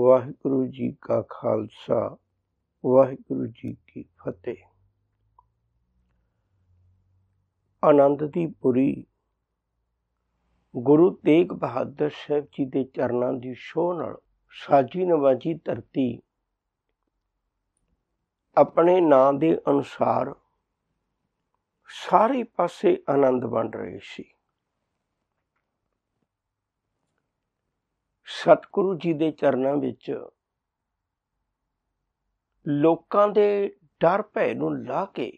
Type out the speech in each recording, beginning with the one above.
ਵਾਹਿਗੁਰੂ ਜੀ ਕਾ ਖਾਲਸਾ ਵਾਹਿਗੁਰੂ ਜੀ ਕੀ ਫਤਿਹ ਆਨੰਦ ਦੀ ਪੁਰੀ ਗੁਰੂ ਤੇਗ ਬਹਾਦਰ ਸਾਹਿਬ ਜੀ ਦੇ ਚਰਨਾਂ ਦੀ ਸ਼ੋਅ ਨਾਲ ਸਾਜੀ ਨਵਾਜੀ ਧਰਤੀ ਆਪਣੇ ਨਾਂ ਦੇ ਅਨੁਸਾਰ ਸਾਰੇ ਪਾਸੇ ਆਨੰਦ ਵੰਡ ਰਹੀ ਸੀ ਸਤਿਗੁਰੂ ਜੀ ਦੇ ਚਰਨਾਂ ਵਿੱਚ ਲੋਕਾਂ ਦੇ ਡਰ ਭੈ ਨੂੰ ਲਾ ਕੇ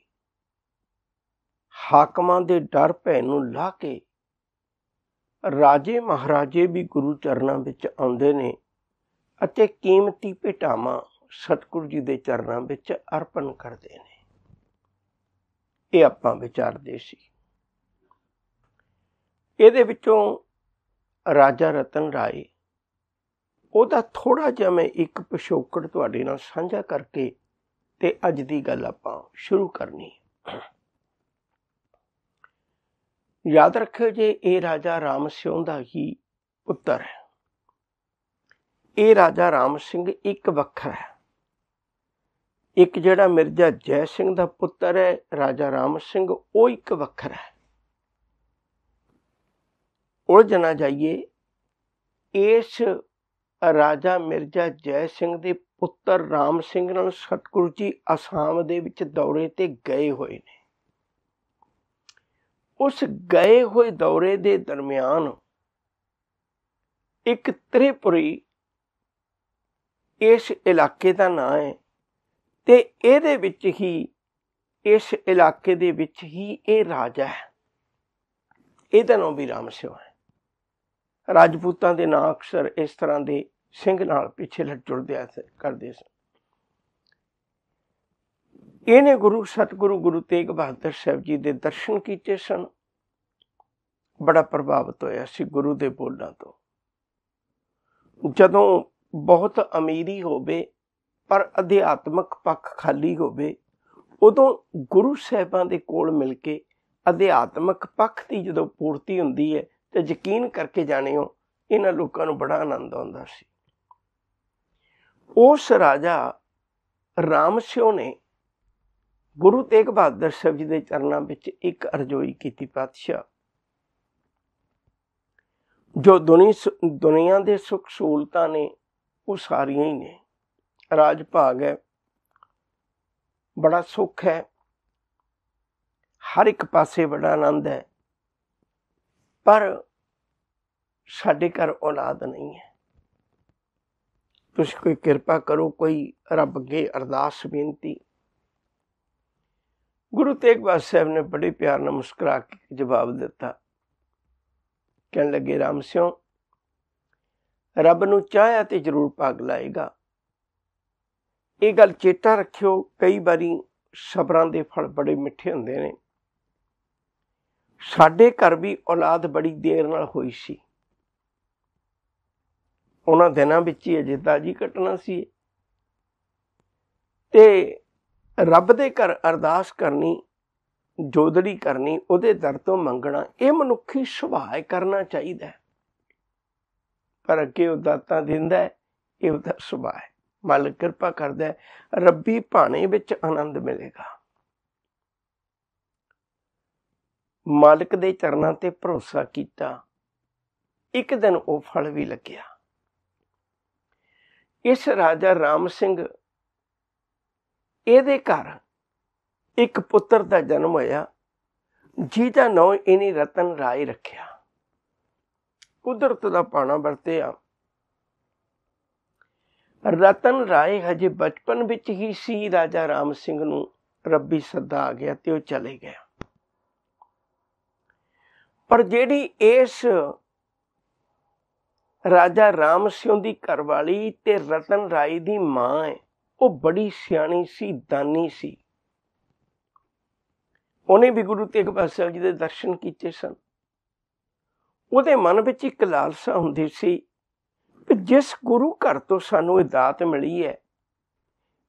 ਹਾਕਮਾਂ ਦੇ ਡਰ ਭੈ ਨੂੰ ਲਾ ਕੇ ਰਾਜੇ ਮਹਾਰਾਜੇ ਵੀ ਗੁਰੂ ਚਰਨਾਂ ਵਿੱਚ ਆਉਂਦੇ ਨੇ ਅਤੇ ਕੀਮਤੀ ਭੇਟਾਵਾਂ ਸਤਿਗੁਰੂ ਜੀ ਦੇ ਚਰਨਾਂ ਵਿੱਚ ਅਰਪਣ ਕਰਦੇ ਨੇ ਇਹ ਆਪਾਂ ਵਿਚਾਰਦੇ ਸੀ ਇਹਦੇ ਵਿੱਚੋਂ ਰਾਜਾ ਰਤਨ ਰਾਏ ਉਹਦਾ ਥੋੜਾ ਜਿਹਾ ਮੈਂ ਇੱਕ ਪਿਛੋਕੜ ਤੁਹਾਡੇ ਨਾਲ ਸਾਂਝਾ ਕਰਕੇ ਤੇ ਅੱਜ ਦੀ ਗੱਲ ਆਪਾਂ ਸ਼ੁਰੂ ਕਰਨੀ ਯਾਦ ਰੱਖਿਓ ਜੇ ਇਹ ਰਾਜਾ ਰਾਮ ਸਿੰਘ ਦਾ ਹੀ ਪੁੱਤਰ ਹੈ ਇਹ ਰਾਜਾ ਰਾਮ ਸਿੰਘ ਇੱਕ ਵੱਖਰਾ ਹੈ ਇੱਕ ਜਿਹੜਾ ਮਿਰਜ਼ਾ ਜੈ ਸਿੰਘ ਦਾ ਪੁੱਤਰ ਹੈ ਰਾਜਾ ਰਾਮ ਸਿੰਘ ਉਹ ਇੱਕ ਵੱਖਰਾ ਹੈ ਉਲਝਣਾ ਜਾਈਏ ਇਸ ਰਾਜਾ ਮਿਰਜ਼ਾ ਜੈ ਸਿੰਘ ਦੇ ਪੁੱਤਰ ਰਾਮ ਸਿੰਘ ਨਾਲ ਸਤਗੁਰੂ ਜੀ ਆਸਾਮ ਦੇ ਵਿੱਚ ਦੌਰੇ ਤੇ ਗਏ ਹੋਏ ਨੇ ਉਸ ਗਏ ਹੋਏ ਦੌਰੇ ਦੇ ਦਰਮਿਆਨ ਇੱਕ ਤ੍ਰਿਪੁਰੀ ਇਸ ਇਲਾਕੇ ਦਾ ਨਾਂ ਹੈ ਤੇ ਇਹਦੇ ਵਿੱਚ ਹੀ ਇਸ ਇਲਾਕੇ ਦੇ ਵਿੱਚ ਹੀ ਇਹ ਰਾਜਾ ਹੈ ਇਹਦਾ ਨਾਮ ਵੀ ਰਾਮ ਸਿੰਘ ਹੈ ਰਾਜਪੂਤਾਂ ਦੇ ਨਾਂ ਅਕਸਰ ਇਸ ਤਰ੍ਹਾਂ ਦੇ ਸਿੰਘ ਨਾਲ ਪਿੱਛੇ ਲੜ ਜੁੜਦੇ ਕਰਦੇ ਸਨ ਇਹਨੇ ਗੁਰੂ ਸਤਿਗੁਰੂ ਗੁਰੂ ਤੇਗ ਬਹਾਦਰ ਸਾਹਿਬ ਜੀ ਦੇ ਦਰਸ਼ਨ ਕੀਤੇ ਸਨ ਬੜਾ ਪ੍ਰਭਾਵਿਤ ਹੋਇਆ ਸੀ ਗੁਰੂ ਦੇ ਬੋਲਾਂ ਤੋਂ ਜਦੋਂ ਬਹੁਤ ਅਮੀਰੀ ਹੋਵੇ ਪਰ ਅਧਿਆਤਮਕ ਪੱਖ ਖਾਲੀ ਹੋਵੇ ਉਦੋਂ ਗੁਰੂ ਸਾਹਿਬਾਂ ਦੇ ਕੋਲ ਮਿਲ ਕੇ ਅਧਿਆਤਮਕ ਪੱਖ ਦੀ ਜਦੋਂ ਪੂਰਤੀ ਹੁੰਦੀ ਹੈ ਤੇ ਯਕੀਨ ਕਰਕੇ ਜਾਣਿਓ ਇਹਨਾਂ ਲੋਕਾਂ ਨੂੰ ਬੜਾ ਆਨੰਦ ਆਉਂਦਾ ਸੀ ਉਸ ਰਾਜਾ ਰਾਮ ਸਿਓ ਨੇ ਗੁਰੂ ਤੇਗ ਬਹਾਦਰ ਸਾਹਿਬ ਜੀ ਦੇ ਚਰਨਾਂ ਵਿੱਚ ਇੱਕ ਅਰਜ਼ੋਈ ਕੀਤੀ ਪਾਤਸ਼ਾਹ ਜੋ ਦੁਨੀਆ ਦੇ ਸੁਖ ਸਹੂਲਤਾਂ ਨੇ ਉਹ ਸਾਰੀਆਂ ਹੀ ਨੇ ਰਾਜ ਭਾਗ ਹੈ ਬੜਾ ਸੁਖ ਹੈ ਹਰ ਇੱਕ ਪਾਸੇ ਬੜਾ ਆਨੰਦ ਹੈ ਪਰ ਸਾਡੇ ਘਰ ਔਲਾਦ ਨਹੀਂ ਹੈ ਤੁਸੀਂ ਕੋਈ ਕਿਰਪਾ ਕਰੋ ਕੋਈ ਰੱਬ ਅੱਗੇ ਅਰਦਾਸ ਬੇਨਤੀ ਗੁਰੂ ਤੇਗ ਬਹਾਦਰ ਸਾਹਿਬ ਨੇ ਬੜੇ ਪਿਆਰ ਨਾਲ ਮੁਸਕਰਾ ਕੇ ਜਵਾਬ ਦਿੱਤਾ ਕਹਿਣ ਲੱਗੇ ਰਾਮ ਸਿਓ ਰੱਬ ਨੂੰ ਚਾਹਿਆ ਤੇ ਜ਼ਰੂਰ ਪਾਗ ਲਾਏਗਾ ਇਹ ਗੱਲ ਚੇਤਾ ਰੱਖਿਓ ਕਈ ਵਾਰੀ ਸਬਰਾਂ ਦੇ ਫਲ ਬੜੇ ਮਿੱਠੇ ਹੁੰਦੇ ਨੇ ਸਾਡੇ ਘਰ ਵੀ ਔਲਾਦ ਬੜੀ ਦੇਰ ਨਾਲ ਹੋਈ ਸੀ ਉਹਨਾਂ ਦਿਨਾਂ ਵਿੱਚ ਹੀ ਅਜੇ ਜੀ ਘਟਨਾ ਸੀ ਤੇ ਰੱਬ ਦੇ ਘਰ ਅਰਦਾਸ ਕਰਨੀ ਜੋਦੜੀ ਕਰਨੀ ਉਹਦੇ ਦਰ ਤੋਂ ਮੰਗਣਾ ਇਹ ਮਨੁੱਖੀ ਸੁਭਾਅ ਕਰਨਾ ਚਾਹੀਦਾ ਹੈ ਪਰ ਅੱਗੇ ਉਹ ਦਾਤਾ ਦਿੰਦਾ ਹੈ ਇਹ ਉਹਦਾ ਸੁਭਾਅ ਹੈ ਮਾਲਕ ਕਿਰਪਾ ਕਰਦਾ ਹੈ ਰੱਬੀ ਭਾਣੇ ਵਿੱਚ ਆਨੰਦ ਮਿਲੇਗਾ ਮਾਲਕ ਦੇ ਚਰਨਾਂ ਤੇ ਭਰੋਸਾ ਕੀਤਾ ਇੱਕ ਦਿਨ ਉਹ ਫਲ ਵੀ ਲੱਗਿਆ ਇਸ ਰਾਜਾ ਰਾਮ ਸਿੰਘ ਇਹਦੇ ਘਰ ਇੱਕ ਪੁੱਤਰ ਦਾ ਜਨਮ ਹੋਇਆ ਜਿਹਦਾ ਨਾਮ ਇਨੀ ਰਤਨ ਰਾਏ ਰੱਖਿਆ ਕੁਦਰਤ ਦਾ ਪਾਣਾ ਵਰਤਿਆ ਰਤਨ ਰਾਏ ਹਜੇ ਬਚਪਨ ਵਿੱਚ ਹੀ ਸੀ ਰਾਜਾ ਰਾਮ ਸਿੰਘ ਨੂੰ ਰੱਬੀ ਸੱਦਾ ਆ ਗਿਆ ਤੇ ਉਹ ਚਲੇ ਗਿਆ ਪਰ ਜਿਹੜੀ ਇਸ ਰਾਜਾ ਰਾਮ ਸਿੰਘ ਦੀ ਘਰਵਾਲੀ ਤੇ ਰਤਨ ਰਾਏ ਦੀ ਮਾਂ ਹੈ ਉਹ ਬੜੀ ਸਿਆਣੀ ਸੀ ਦਾਨੀ ਸੀ ਉਹਨੇ ਵੀ ਗੁਰੂ ਤੇਗ ਬਹਾਦਰ ਜੀ ਦੇ ਦਰਸ਼ਨ ਕੀਤੇ ਸਨ ਉਹਦੇ ਮਨ ਵਿੱਚ ਇੱਕ ਲਾਲਸਾ ਹੁੰਦੀ ਸੀ ਕਿ ਜਿਸ ਗੁਰੂ ਘਰ ਤੋਂ ਸਾਨੂੰ ਇਹ ਦਾਤ ਮਿਲੀ ਹੈ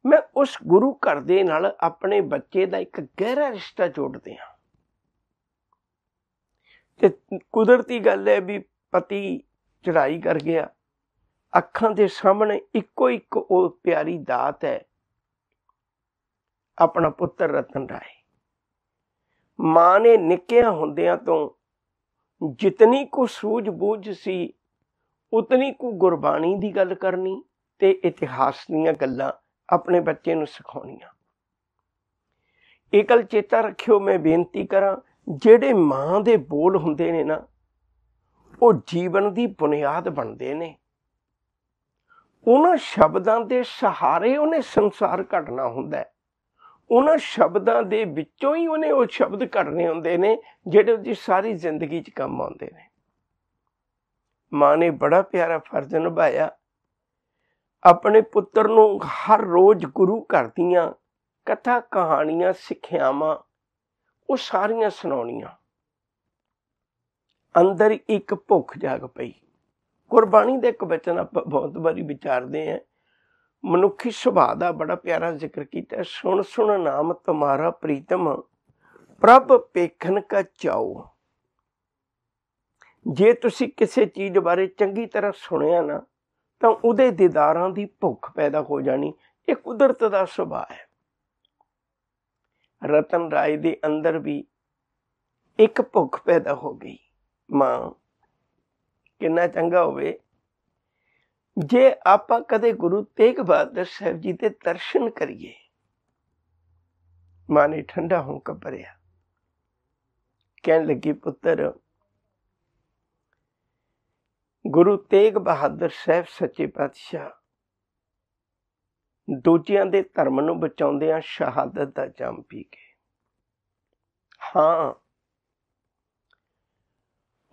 ਮੈਂ ਉਸ ਗੁਰੂ ਘਰ ਦੇ ਨਾਲ ਆਪਣੇ ਬੱਚੇ ਦਾ ਇੱਕ ਗਹਿਰਾ ਰਿਸ਼ਤਾ ਜੋੜਦੇ ਹਾਂ ਤੇ ਕੁਦਰਤੀ ਗੱਲ ਹੈ ਵੀ ਪਤੀ ਚੜਾਈ ਕਰ ਗਿਆ ਅੱਖਾਂ ਦੇ ਸਾਹਮਣੇ ਇੱਕੋ ਇੱਕ ਉਹ ਪਿਆਰੀ ਦਾਤ ਹੈ ਆਪਣਾ ਪੁੱਤਰ ਰਤਨ ਰਾਏ ਮਾਂ ਨੇ ਨਿੱਕਿਆਂ ਹੁੰਦਿਆਂ ਤੋਂ ਜਿਤਨੀ ਕੁ ਸੂਝ-ਬੂਝ ਸੀ ਉਤਨੀ ਕੁ ਗੁਰਬਾਣੀ ਦੀ ਗੱਲ ਕਰਨੀ ਤੇ ਇਤਿਹਾਸ ਦੀਆਂ ਗੱਲਾਂ ਆਪਣੇ ਬੱਚੇ ਨੂੰ ਸਿਖਾਉਣੀਆਂ ਇਕਲ ਚੇਤਾ ਰੱਖਿਓ ਮੈਂ ਬੇਨਤੀ ਕਰਾਂ ਜਿਹੜੇ ਮਾਂ ਦੇ ਬੋਲ ਹੁੰਦੇ ਨੇ ਨਾ ਉਹ ਜੀਵਨ ਦੀ ਬੁਨਿਆਦ ਬਣਦੇ ਨੇ ਉਹਨਾਂ ਸ਼ਬਦਾਂ ਦੇ ਸਹਾਰੇ ਉਹਨੇ ਸੰਸਾਰ ਘਟਣਾ ਹੁੰਦਾ ਹੈ ਉਹਨਾਂ ਸ਼ਬਦਾਂ ਦੇ ਵਿੱਚੋਂ ਹੀ ਉਹਨੇ ਉਹ ਸ਼ਬਦ ਘੜਨੇ ਹੁੰਦੇ ਨੇ ਜਿਹੜੇ ਉਹਦੀ ਸਾਰੀ ਜ਼ਿੰਦਗੀ 'ਚ ਕੰਮ ਆਉਂਦੇ ਨੇ ਮਾਂ ਨੇ ਬੜਾ ਪਿਆਰਾ ਫਰਜ਼ ਨਿਭਾਇਆ ਆਪਣੇ ਪੁੱਤਰ ਨੂੰ ਹਰ ਰੋਜ਼ ਗੁਰੂ ਘਰ ਦੀਆਂ ਕਥਾ ਕਹਾਣੀਆਂ ਸਿੱਖਿਆਵਾਂ ਉਹ ਸਾਰੀਆਂ ਸੁਣਾਉਣੀਆਂ ਅੰਦਰ ਇੱਕ ਭੁੱਖ ਜਾਗ ਪਈ ਕੁਰਬਾਨੀ ਦੇ ਇੱਕ ਵਚਨ ਆਪਾਂ ਬਹੁਤ ਵਾਰੀ ਵਿਚਾਰਦੇ ਆਂ ਮਨੁੱਖੀ ਸੁਭਾਅ ਦਾ ਬੜਾ ਪਿਆਰਾ ਜ਼ਿਕਰ ਕੀਤਾ ਸੁਣ ਸੁਣ ਨਾਮ ਤੁਮਾਰਾ ਪ੍ਰੀਤਮ ਪ੍ਰਭ ਪੇਖਣ ਕਾ ਚਾਉ ਜੇ ਤੁਸੀਂ ਕਿਸੇ ਚੀਜ਼ ਬਾਰੇ ਚੰਗੀ ਤਰ੍ਹਾਂ ਸੁਣਿਆ ਨਾ ਤਾਂ ਉਹਦੇ ਦੀਦਾਰਾਂ ਦੀ ਭੁੱਖ ਪੈਦਾ ਹੋ ਜਾਣੀ ਇਹ ਕੁਦਰਤ ਦਾ ਸੁਭਾਅ ਹੈ ਰਤਨ ਰਾਏ ਦੇ ਅੰਦਰ ਵੀ ਇੱਕ ਭੁੱਖ ਪੈਦਾ ਹੋ ਗਈ ਮਾਂ ਕਿੰਨਾ ਚੰਗਾ ਹੋਵੇ ਜੇ ਆਪਾਂ ਕਦੇ ਗੁਰੂ ਤੇਗ ਬਹਾਦਰ ਸਾਹਿਬ ਜੀ ਦੇ ਦਰਸ਼ਨ ਕਰੀਏ ਮਾਂ ਨੇ ਠੰਡਾ ਹੋ ਕੇ ਭਰਿਆ ਕਹਿਣ ਲੱਗੀ ਪੁੱਤਰ ਗੁਰੂ ਤੇਗ ਬਹਾਦਰ ਸਾਹਿਬ ਸੱਚੇ ਪਾਤਸ਼ਾਹ ਦੂਜਿਆਂ ਦੇ ਧਰਮ ਨੂੰ ਬਚਾਉਂਦਿਆਂ ਸ਼ਹਾਦਤ ਦਾ ਜੰਮ ਪੀ ਕੇ ਹਾਂ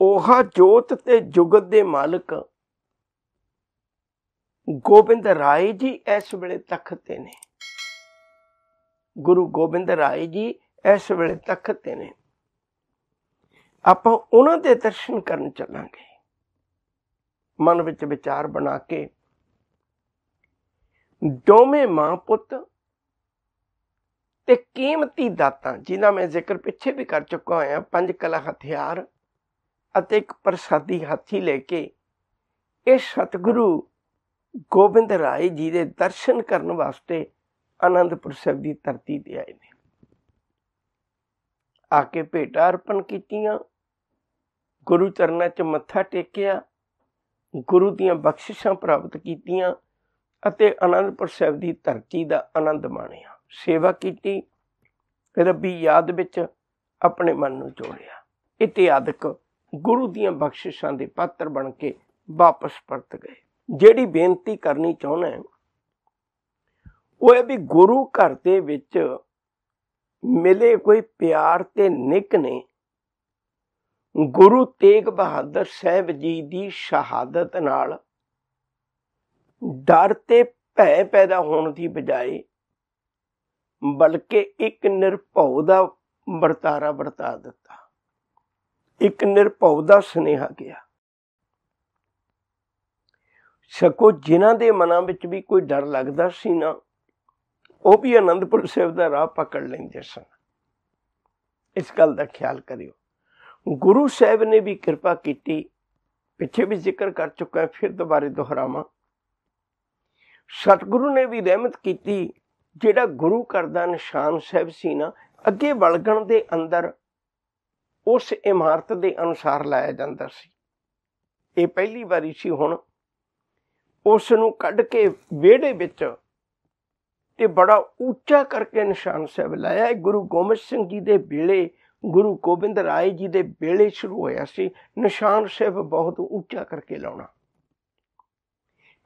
ਉਹਾ ਜੋਤ ਤੇ ਜੁਗਤ ਦੇ ਮਾਲਕ ਗੋਬਿੰਦ ਰਾਏ ਜੀ ਇਸ ਵੇਲੇ ਤਖਤ ਤੇ ਨੇ ਗੁਰੂ ਗੋਬਿੰਦ ਰਾਏ ਜੀ ਇਸ ਵੇਲੇ ਤਖਤ ਤੇ ਨੇ ਆਪਾਂ ਉਹਨਾਂ ਦੇ ਦਰਸ਼ਨ ਕਰਨ ਚੱਲਾਂਗੇ ਮਨ ਵਿੱਚ ਵਿਚਾਰ ਬਣਾ ਕੇ ਦੋਵੇਂ ਮਾਂ ਪੁੱਤ ਤੇ ਕੀਮਤੀ ਦਾਤਾਂ ਜਿਨ੍ਹਾਂ ਮੈਂ ਜ਼ਿਕਰ ਪਿੱਛੇ ਵੀ ਕਰ ਚੁੱਕਾ ਹਾਂ ਪੰਜ ਕਲਾ ਹਥਿਆਰ ਅਤੇ ਇੱਕ ਪ੍ਰਸਾਦੀ ਹਾਥੀ ਲੈ ਕੇ ਇਹ ਸਤਿਗੁਰੂ ਗੋਬਿੰਦ ਰਾਏ ਜੀ ਦੇ ਦਰਸ਼ਨ ਕਰਨ ਵਾਸਤੇ ਆਨੰਦਪੁਰ ਸਾਹਿਬ ਦੀ ਧਰਤੀ ਤੇ ਆਏ ਨੇ ਆ ਕੇ ਭੇਟਾ ਅਰਪਣ ਕੀਤੀਆਂ ਗੁਰੂ ਚਰਨਾਂ 'ਚ ਮੱਥਾ ਟੇਕਿਆ ਗੁਰੂ ਦੀਆਂ ਬਖਸ਼ਿਸ਼ਾਂ ਪ੍ਰਾਪਤ ਕੀਤੀਆਂ ਅਤੇ ਅਨੰਦਪੁਰ ਸਾਹਿਬ ਦੀ ਧਰਤੀ ਦਾ ਆਨੰਦ ਮਾਣਿਆ ਸੇਵਾ ਕੀਤੀ ਰੱਬੀ ਯਾਦ ਵਿੱਚ ਆਪਣੇ ਮਨ ਨੂੰ ਜੋੜਿਆ ਆਦਿਕ ਗੁਰੂ ਦੀਆਂ ਬਖਸ਼ਿਸ਼ਾਂ ਦੇ ਪਾਤਰ ਬਣ ਕੇ ਵਾਪਸ ਪਰਤ ਗਏ ਜਿਹੜੀ ਬੇਨਤੀ ਕਰਨੀ ਚਾਹੁੰਦਾ ਉਹ ਵੀ ਗੁਰੂ ਘਰ ਦੇ ਵਿੱਚ ਮਿਲੇ ਕੋਈ ਪਿਆਰ ਤੇ ਨਿਕ ਨੇ ਗੁਰੂ ਤੇਗ ਬਹਾਦਰ ਸਾਹਿਬ ਜੀ ਦੀ ਸ਼ਹਾਦਤ ਨਾਲ ਡਰ ਤੇ ਭੈ ਪੈਦਾ ਹੋਣ ਦੀ ਬਜਾਏ ਬਲਕਿ ਇੱਕ ਨਿਰਭਉ ਦਾ ਵਰਤਾਰਾ ਵਰਤਾ ਦਿੱਤਾ ਇੱਕ ਨਿਰਭਉ ਦਾ ਸਨੇਹਾ ਗਿਆ ਸਕੋ ਜਿਨ੍ਹਾਂ ਦੇ ਮਨਾਂ ਵਿੱਚ ਵੀ ਕੋਈ ਡਰ ਲੱਗਦਾ ਸੀ ਨਾ ਉਹ ਵੀ ਆਨੰਦਪੁਰ ਸਾਹਿਬ ਦਾ ਰਾਹ ਪਕੜ ਲੈਂਦੇ ਸਨ ਇਸ ਗੱਲ ਦਾ ਖਿਆਲ ਕਰਿਓ ਗੁਰੂ ਸਾਹਿਬ ਨੇ ਵੀ ਕਿਰਪਾ ਕੀਤੀ ਪਿੱਛੇ ਵੀ ਜ਼ਿਕਰ ਕਰ ਚੁੱਕਾ ਫਿਰ ਦੁਬਾਰੇ ਦੁਹਰਾਵਾਂ ਸਤਿਗੁਰੂ ਨੇ ਵੀ ਰਹਿਮਤ ਕੀਤੀ ਜਿਹੜਾ ਗੁਰੂ ਘਰ ਦਾ ਨਿਸ਼ਾਨ ਸਾਹਿਬ ਸੀ ਨਾ ਅੱਗੇ ਵਲਗਣ ਦੇ ਅੰਦਰ ਉਸ ਇਮਾਰਤ ਦੇ ਅਨੁਸਾਰ ਲਾਇਆ ਜਾਂਦਾ ਸੀ ਇਹ ਪਹਿਲੀ ਵਾਰੀ ਸੀ ਹੁਣ ਉਸ ਨੂੰ ਕੱਢ ਕੇ ਵਿਹੜੇ ਵਿੱਚ ਤੇ ਬੜਾ ਉੱਚਾ ਕਰਕੇ ਨਿਸ਼ਾਨ ਸਾਹਿਬ ਲਾਇਆ ਇਹ ਗੁਰੂ ਗੋਬਿੰਦ ਸਿੰਘ ਜੀ ਦੇ ਵੇਲੇ ਗੁਰੂ ਗੋਬਿੰਦ ਰਾਏ ਜੀ ਦੇ ਵੇਲੇ ਸ਼ੁਰੂ ਹੋਇਆ ਸੀ ਨਿਸ਼ਾਨ ਸਾਹਿਬ ਬਹੁਤ ਉੱਚਾ ਕਰਕੇ ਲਾਉਣਾ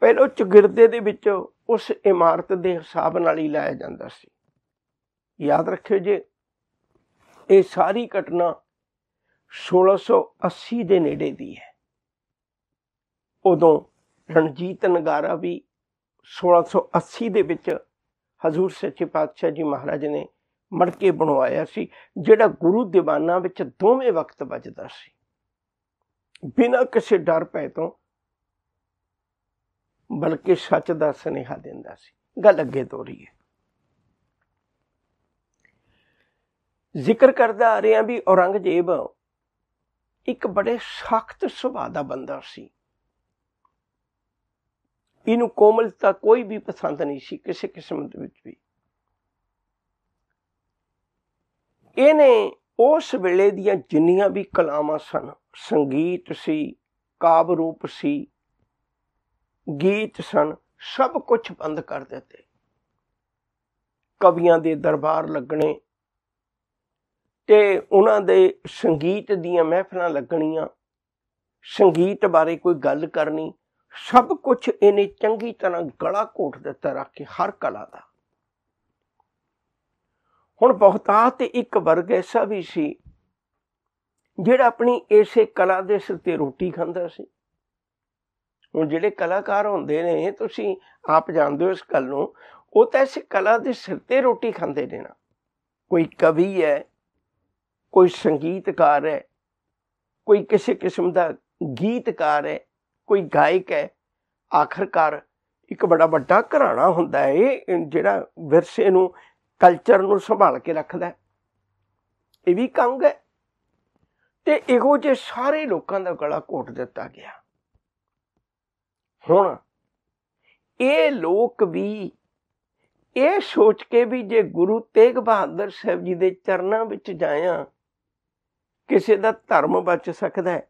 ਪਹਿਲੋ ਚਗਿਰਦੇ ਦੇ ਵਿੱਚੋਂ ਉਸ ਇਮਾਰਤ ਦੇ ਹਿਸਾਬ ਨਾਲ ਹੀ ਲਾਇਆ ਜਾਂਦਾ ਸੀ ਯਾਦ ਰੱਖਿਓ ਜੇ ਇਹ ਸਾਰੀ ਘਟਨਾ 1680 ਦੇ ਨੇੜੇ ਦੀ ਹੈ ਉਦੋਂ ਰਣਜੀਤ ਨਗਾਰਾ ਵੀ 1680 ਦੇ ਵਿੱਚ ਹਜ਼ੂਰ ਸੱਚੇ ਪਾਤਸ਼ਾਹ ਜੀ ਮਹਾਰਾਜ ਨੇ ਮੜਕੇ ਬਣਵਾਇਆ ਸੀ ਜਿਹੜਾ ਗੁਰੂ ਦੀਵਾਨਾ ਵਿੱਚ ਦੋਵੇਂ ਵਕਤ ਵੱਜਦਾ ਸੀ ਬਿਨਾਂ ਕਿਸੇ ਡਰ ਪੈ ਤੋਂ ਬਲਕਿ ਸੱਚ ਦਾ ਸਨੇਹਾ ਦਿੰਦਾ ਸੀ ਗੱਲ ਅੱਗੇ ਤੋਰੀਏ ਜ਼ਿਕਰ ਕਰਦਾ ਆ ਰਿਹਾ ਵੀ ਔਰੰਗਜ਼ੇਬ ਇੱਕ ਬੜੇ ਸਖਤ ਸੁਭਾਅ ਦਾ ਬੰਦਾ ਸੀ ਇਹਨੂੰ ਕੋਮਲਤਾ ਕੋਈ ਵੀ ਪਸੰਦ ਨਹੀਂ ਸੀ ਕਿਸੇ ਕਿਸਮ ਦੇ ਵਿੱਚ ਵੀ ਇਹਨੇ ਉਸ ਵੇਲੇ ਦੀਆਂ ਜਿੰਨੀਆਂ ਵੀ ਕਲਾਵਾਂ ਸਨ ਸੰਗੀਤ ਸੀ ਕਾਵ ਰੂਪ ਸੀ ਗੀਤ ਸਨ ਸਭ ਕੁਝ ਬੰਦ ਕਰ ਦਿੱਤੇ ਕਵੀਆਂ ਦੇ ਦਰਬਾਰ ਲੱਗਣੇ ਤੇ ਉਹਨਾਂ ਦੇ ਸੰਗੀਤ ਦੀਆਂ ਮਹਿਫਲਾਂ ਲੱਗਣੀਆਂ ਸੰਗੀਤ ਬਾਰੇ ਕੋਈ ਗੱਲ ਕਰਨੀ ਸਭ ਕੁਝ ਇਹਨੇ ਚੰਗੀ ਤਰ੍ਹਾਂ ਗਲਾ ਘੋਟ ਦਿੱਤਾ ਰੱਖ ਕੇ ਹਰ ਕਲਾ ਦਾ ਹੁਣ ਬਹੁਤਾ ਤੇ ਇੱਕ ਵਰਗ ਐਸਾ ਵੀ ਸੀ ਜਿਹੜਾ ਆਪਣੀ ਇਸੇ ਕਲਾ ਦੇ ਸਿਰ ਤੇ ਰੋਟੀ ਖਾਂਦਾ ਸੀ ਹੁਣ ਜਿਹੜੇ ਕਲਾਕਾਰ ਹੁੰਦੇ ਨੇ ਤੁਸੀਂ ਆਪ ਜਾਣਦੇ ਹੋ ਇਸ ਗੱਲ ਨੂੰ ਉਹ ਤਾਂ ਇਸ ਕਲਾ ਦੇ ਸਿਰ ਤੇ ਰੋਟੀ ਖਾਂਦੇ ਨੇ ਨਾ ਕੋਈ ਕਵੀ ਹੈ ਕੋਈ ਸੰਗੀਤਕਾਰ ਹੈ ਕੋਈ ਕਿਸੇ ਕਿਸਮ ਦਾ ਗੀਤਕਾਰ ਹੈ ਕੋਈ ਗਾਇਕ ਹੈ ਆਖਰਕਾਰ ਇੱਕ ਬੜਾ ਵੱਡਾ ਘਰਾਣਾ ਹੁੰਦਾ ਹੈ ਜਿਹੜਾ ਵਿਰਸੇ ਨੂੰ ਕਲਚਰ ਨੂੰ ਸੰਭਾਲ ਕੇ ਰੱਖਦਾ ਇਹ ਵੀ ਕੰਗ ਹੈ ਤੇ ਇਹੋ ਜੇ ਸਾਰੇ ਲੋਕਾਂ ਦਾ ਗਲਾ ਘੋਟ ਦਿੱਤਾ ਗਿਆ ਹੁਣ ਇਹ ਲੋਕ ਵੀ ਇਹ ਸੋਚ ਕੇ ਵੀ ਜੇ ਗੁਰੂ ਤੇਗ ਬਹਾਦਰ ਸਾਹਿਬ ਜੀ ਦੇ ਚਰਨਾਂ ਵਿੱਚ ਜਾਇਆ ਕਿਸੇ ਦਾ ਧਰਮ ਬਚ ਸਕਦਾ ਹੈ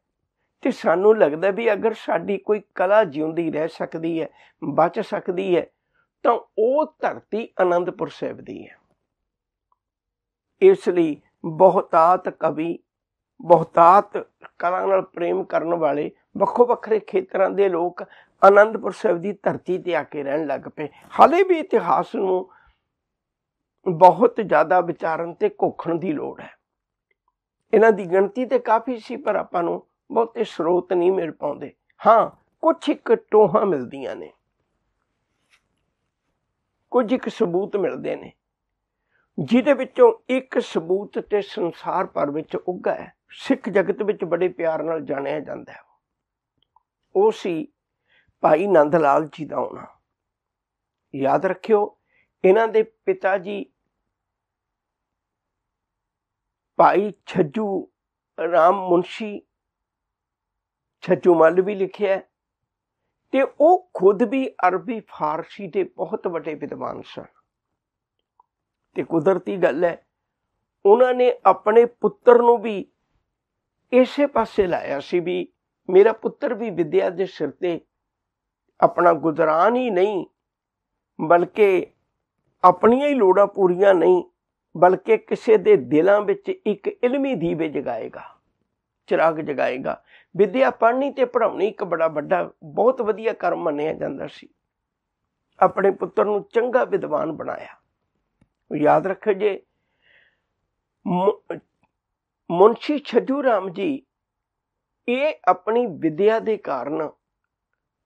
ਤੇ ਸਾਨੂੰ ਲੱਗਦਾ ਵੀ ਅਗਰ ਸਾਡੀ ਕੋਈ ਕਲਾ ਜਿਉਂਦੀ ਰਹਿ ਸਕਦੀ ਹੈ ਬਚ ਸਕਦੀ ਹੈ ਤਾਂ ਉਹ ਧਰਤੀ ਆਨੰਦਪੁਰ ਸਾਹਿਬ ਦੀ ਹੈ ਇਸ ਲਈ ਬਹੁਤਾਤ ਕਵੀ ਬਹੁਤਾਤ ਕਲਾ ਨਾਲ ਪ੍ਰੇਮ ਕਰਨ ਵਾਲੇ ਵੱਖੋ ਵੱਖਰੇ ਖੇਤਰਾਂ ਦੇ ਲੋਕ ਅਨੰਦਪੁਰ ਸਾਹਿਬ ਦੀ ਧਰਤੀ ਤੇ ਆ ਕੇ ਰਹਿਣ ਲੱਗ ਪਏ ਹਾਲੇ ਵੀ ਇਤਿਹਾਸ ਨੂੰ ਬਹੁਤ ਜ਼ਿਆਦਾ ਵਿਚਾਰਨ ਤੇ ਕੋਖਣ ਦੀ ਲੋੜ ਹੈ ਇਹਨਾਂ ਦੀ ਗਿਣਤੀ ਤੇ ਕਾਫੀ ਸੀ ਪਰ ਆਪਾਂ ਨੂੰ ਬਹੁਤੇ ਸਰੋਤ ਨਹੀਂ ਮਿਲ ਪਾਉਂਦੇ ਹਾਂ ਕੁਝ ਇੱਕ ਟੋਹਾਂ ਮਿਲਦੀਆਂ ਨੇ ਕੁਝ ਇੱਕ ਸਬੂਤ ਮਿਲਦੇ ਨੇ ਜਿਹਦੇ ਵਿੱਚੋਂ ਇੱਕ ਸਬੂਤ ਤੇ ਸੰਸਾਰ ਪਰ ਵਿੱਚ ਉੱਗਾ ਹੈ ਸਿੱਖ ਜਗਤ ਵਿੱਚ ਬੜੇ ਪਿਆਰ ਨਾਲ ਜਾਣਿਆ ਜਾਂਦਾ ਹੈ ਉਹ ਸੀ ਭਾਈ ਨੰਦ ਲਾਲ ਜੀ ਦਾ ਆਉਣਾ ਯਾਦ ਰੱਖਿਓ ਇਹਨਾਂ ਦੇ ਪਿਤਾ ਜੀ ਭਾਈ ਛੱਜੂ ਰਾਮ ਮੁੰਸ਼ੀ ਛੱਜੂ ਮੱਲ ਵੀ ਲਿਖਿਆ ਤੇ ਉਹ ਖੁਦ ਵੀ ਅਰਬੀ ਫਾਰਸੀ ਦੇ ਬਹੁਤ ਵੱਡੇ ਵਿਦਵਾਨ ਸਨ ਤੇ ਕੁਦਰਤੀ ਗੱਲ ਹੈ ਉਹਨਾਂ ਨੇ ਆਪਣੇ ਪੁੱਤਰ ਨੂੰ ਵੀ ਇਸੇ ਪਾਸੇ ਲਾਇਆ ਸੀ ਵੀ ਮੇਰਾ ਪੁੱਤਰ ਵੀ ਵਿਦਿਆ ਦੇ ਸਿਰ ਤੇ ਆਪਣਾ ਗੁਜ਼ਰਾਨ ਹੀ ਨਹੀਂ ਬਲਕਿ ਆਪਣੀਆਂ ਹੀ ਲੋੜਾਂ ਪੂਰੀਆਂ ਨਹੀਂ ਬਲਕਿ ਕਿਸੇ ਦੇ ਦਿਲਾਂ ਵਿੱਚ ਇੱਕ ਇਲਮੀ ਦੀਵੇ ਜਗਾਏਗਾ ਚਿਰਾਗ ਜਗਾਏਗਾ ਵਿਦਿਆ ਪੜ੍ਹਨੀ ਤੇ ਪੜ੍ਹਾਉਣੀ ਇੱਕ ਬੜਾ ਵੱਡਾ ਬਹੁਤ ਵਧੀਆ ਕਰਮ ਮੰਨਿਆ ਜਾਂਦਾ ਸੀ ਆਪਣੇ ਪੁੱਤਰ ਨੂੰ ਚੰਗਾ ਵਿਦਵਾਨ ਬਣਾਇਆ ਯਾਦ ਰੱਖੋ ਜੇ ਮੁਨਸ਼ੀ ਛੱਜੂ ਰਾਮ ਜੀ ਇਹ ਆਪਣੀ ਵਿਦਿਆ ਦੇ ਕਾਰਨ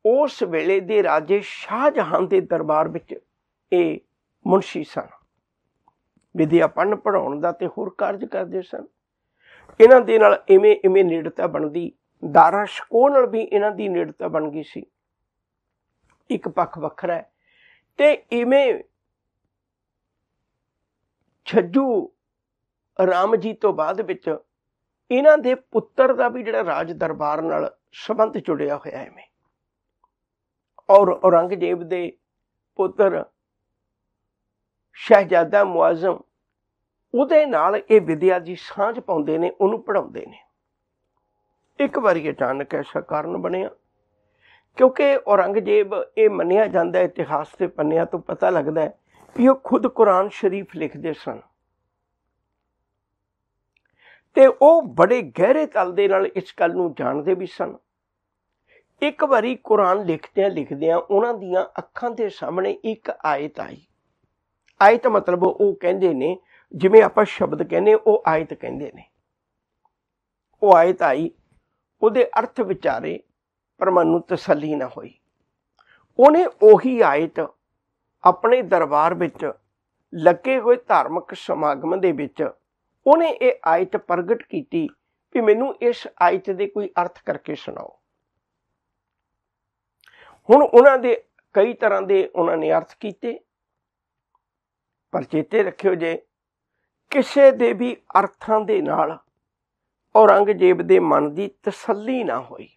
ਉਸ ਵੇਲੇ ਦੇ ਰਾਜੇ ਸ਼ਾਹਜਹਾਨ ਦੇ ਦਰਬਾਰ ਵਿੱਚ ਇਹ ਮੁਨਸ਼ੀ ਸਨ ਵਿਦਿਆ ਪੜਨ ਪੜਾਉਣ ਦਾ ਤੇ ਹੋਰ ਕਾਰਜ ਕਰਦੇ ਸਨ ਇਹਨਾਂ ਦੇ ਨਾਲ ਇਵੇਂ ਇਵੇਂ ਨੇੜਤਾ ਬਣਦੀ ਦਾਰਾ ਸ਼ਕੋ ਨਾਲ ਵੀ ਇਹਨਾਂ ਦੀ ਨੇੜਤਾ ਬਣ ਗਈ ਸੀ ਇੱਕ ਪੱਖ ਵੱਖਰਾ ਹੈ ਤੇ ਇਵੇਂ ਛੱਜੂ ਰਾਮ ਜੀ ਤੋਂ ਬਾਅਦ ਵਿੱਚ ਇਹਨਾਂ ਦੇ ਪੁੱਤਰ ਦਾ ਵੀ ਜਿਹੜਾ ਰਾਜ ਦਰਬਾਰ ਨਾਲ ਸਬੰਧ ਜੁੜਿਆ ਹੋਇਆ ਹੈ ਐਵੇਂ ਔਰ ਔਰੰਗਜ਼ੇਬ ਦੇ ਪੁੱਤਰ ਸ਼ਹਿਜ਼ਾਦਾ ਮੁਆਜ਼ਮ ਉਹਦੇ ਨਾਲ ਇਹ ਵਿਦਿਆ ਦੀ ਸਾਂਝ ਪਾਉਂਦੇ ਨੇ ਉਹਨੂੰ ਪੜਾਉਂਦੇ ਨੇ ਇੱਕ ਵਾਰੀ ਅਚਾਨਕ ਐਸਾ ਕਾਰਨ ਬਣਿਆ ਕਿਉਂਕਿ ਔਰੰਗਜ਼ੇਬ ਇਹ ਮੰਨਿਆ ਜਾਂਦਾ ਇਤਿਹਾਸ ਦੇ ਪੰਨਿਆਂ ਤੋਂ ਪਤਾ ਲੱਗਦਾ ਹੈ ਕਿ ਉਹ ਖੁਦ ਕੁਰਾਨ ਸ਼ਰੀਫ ਲਿਖਦੇ ਸਨ ਤੇ ਉਹ ਬੜੇ ਗਹਿਰੇ ਤਲ ਦੇ ਨਾਲ ਇਸ ਗੱਲ ਨੂੰ ਜਾਣਦੇ ਵੀ ਸਨ ਇੱਕ ਵਾਰੀ ਕੁਰਾਨ ਲਿਖਦੇ ਆ ਲਿਖਦੇ ਆ ਉਹਨਾਂ ਦੀਆਂ ਅੱਖਾਂ ਦੇ ਸਾਹਮਣੇ ਇੱਕ ਆਇਤ ਆਈ ਆਇਤ ਮਤਲਬ ਉਹ ਕਹਿੰਦੇ ਨੇ ਜਿਵੇਂ ਆਪਾਂ ਸ਼ਬਦ ਕਹਿੰਦੇ ਉਹ ਆਇਤ ਕਹਿੰਦੇ ਨੇ ਉਹ ਆਇਤ ਆਈ ਉਹਦੇ ਅਰਥ ਵਿਚਾਰੇ ਪਰ ਮਨ ਨੂੰ ਤਸੱਲੀ ਨਾ ਹੋਈ ਉਹਨੇ ਉਹੀ ਆਇਤ ਆਪਣੇ ਦਰਬਾਰ ਵਿੱਚ ਲੱਗੇ ਹੋਏ ਧਾਰਮਿਕ ਸਮਾਗਮ ਦੇ ਵਿੱਚ ਉਹਨੇ ਇਹ ਆਇਤ ਪ੍ਰਗਟ ਕੀਤੀ ਕਿ ਮੈਨੂੰ ਇਸ ਆਇਤ ਦੇ ਕੋਈ ਅਰਥ ਕਰਕੇ ਸੁਣਾਓ ਹੁਣ ਉਹਨਾਂ ਦੇ ਕਈ ਤਰ੍ਹਾਂ ਦੇ ਉਹਨਾਂ ਨੇ ਅਰਥ ਕੀਤੇ ਪਰ ਚੇਤੇ ਰੱਖਿਓ ਜੇ ਕਿਸੇ ਦੇ ਵੀ ਅਰਥਾਂ ਦੇ ਨਾਲ ਔਰੰਗਜ਼ੇਬ ਦੇ ਮਨ ਦੀ ਤਸੱਲੀ ਨਾ ਹੋਈ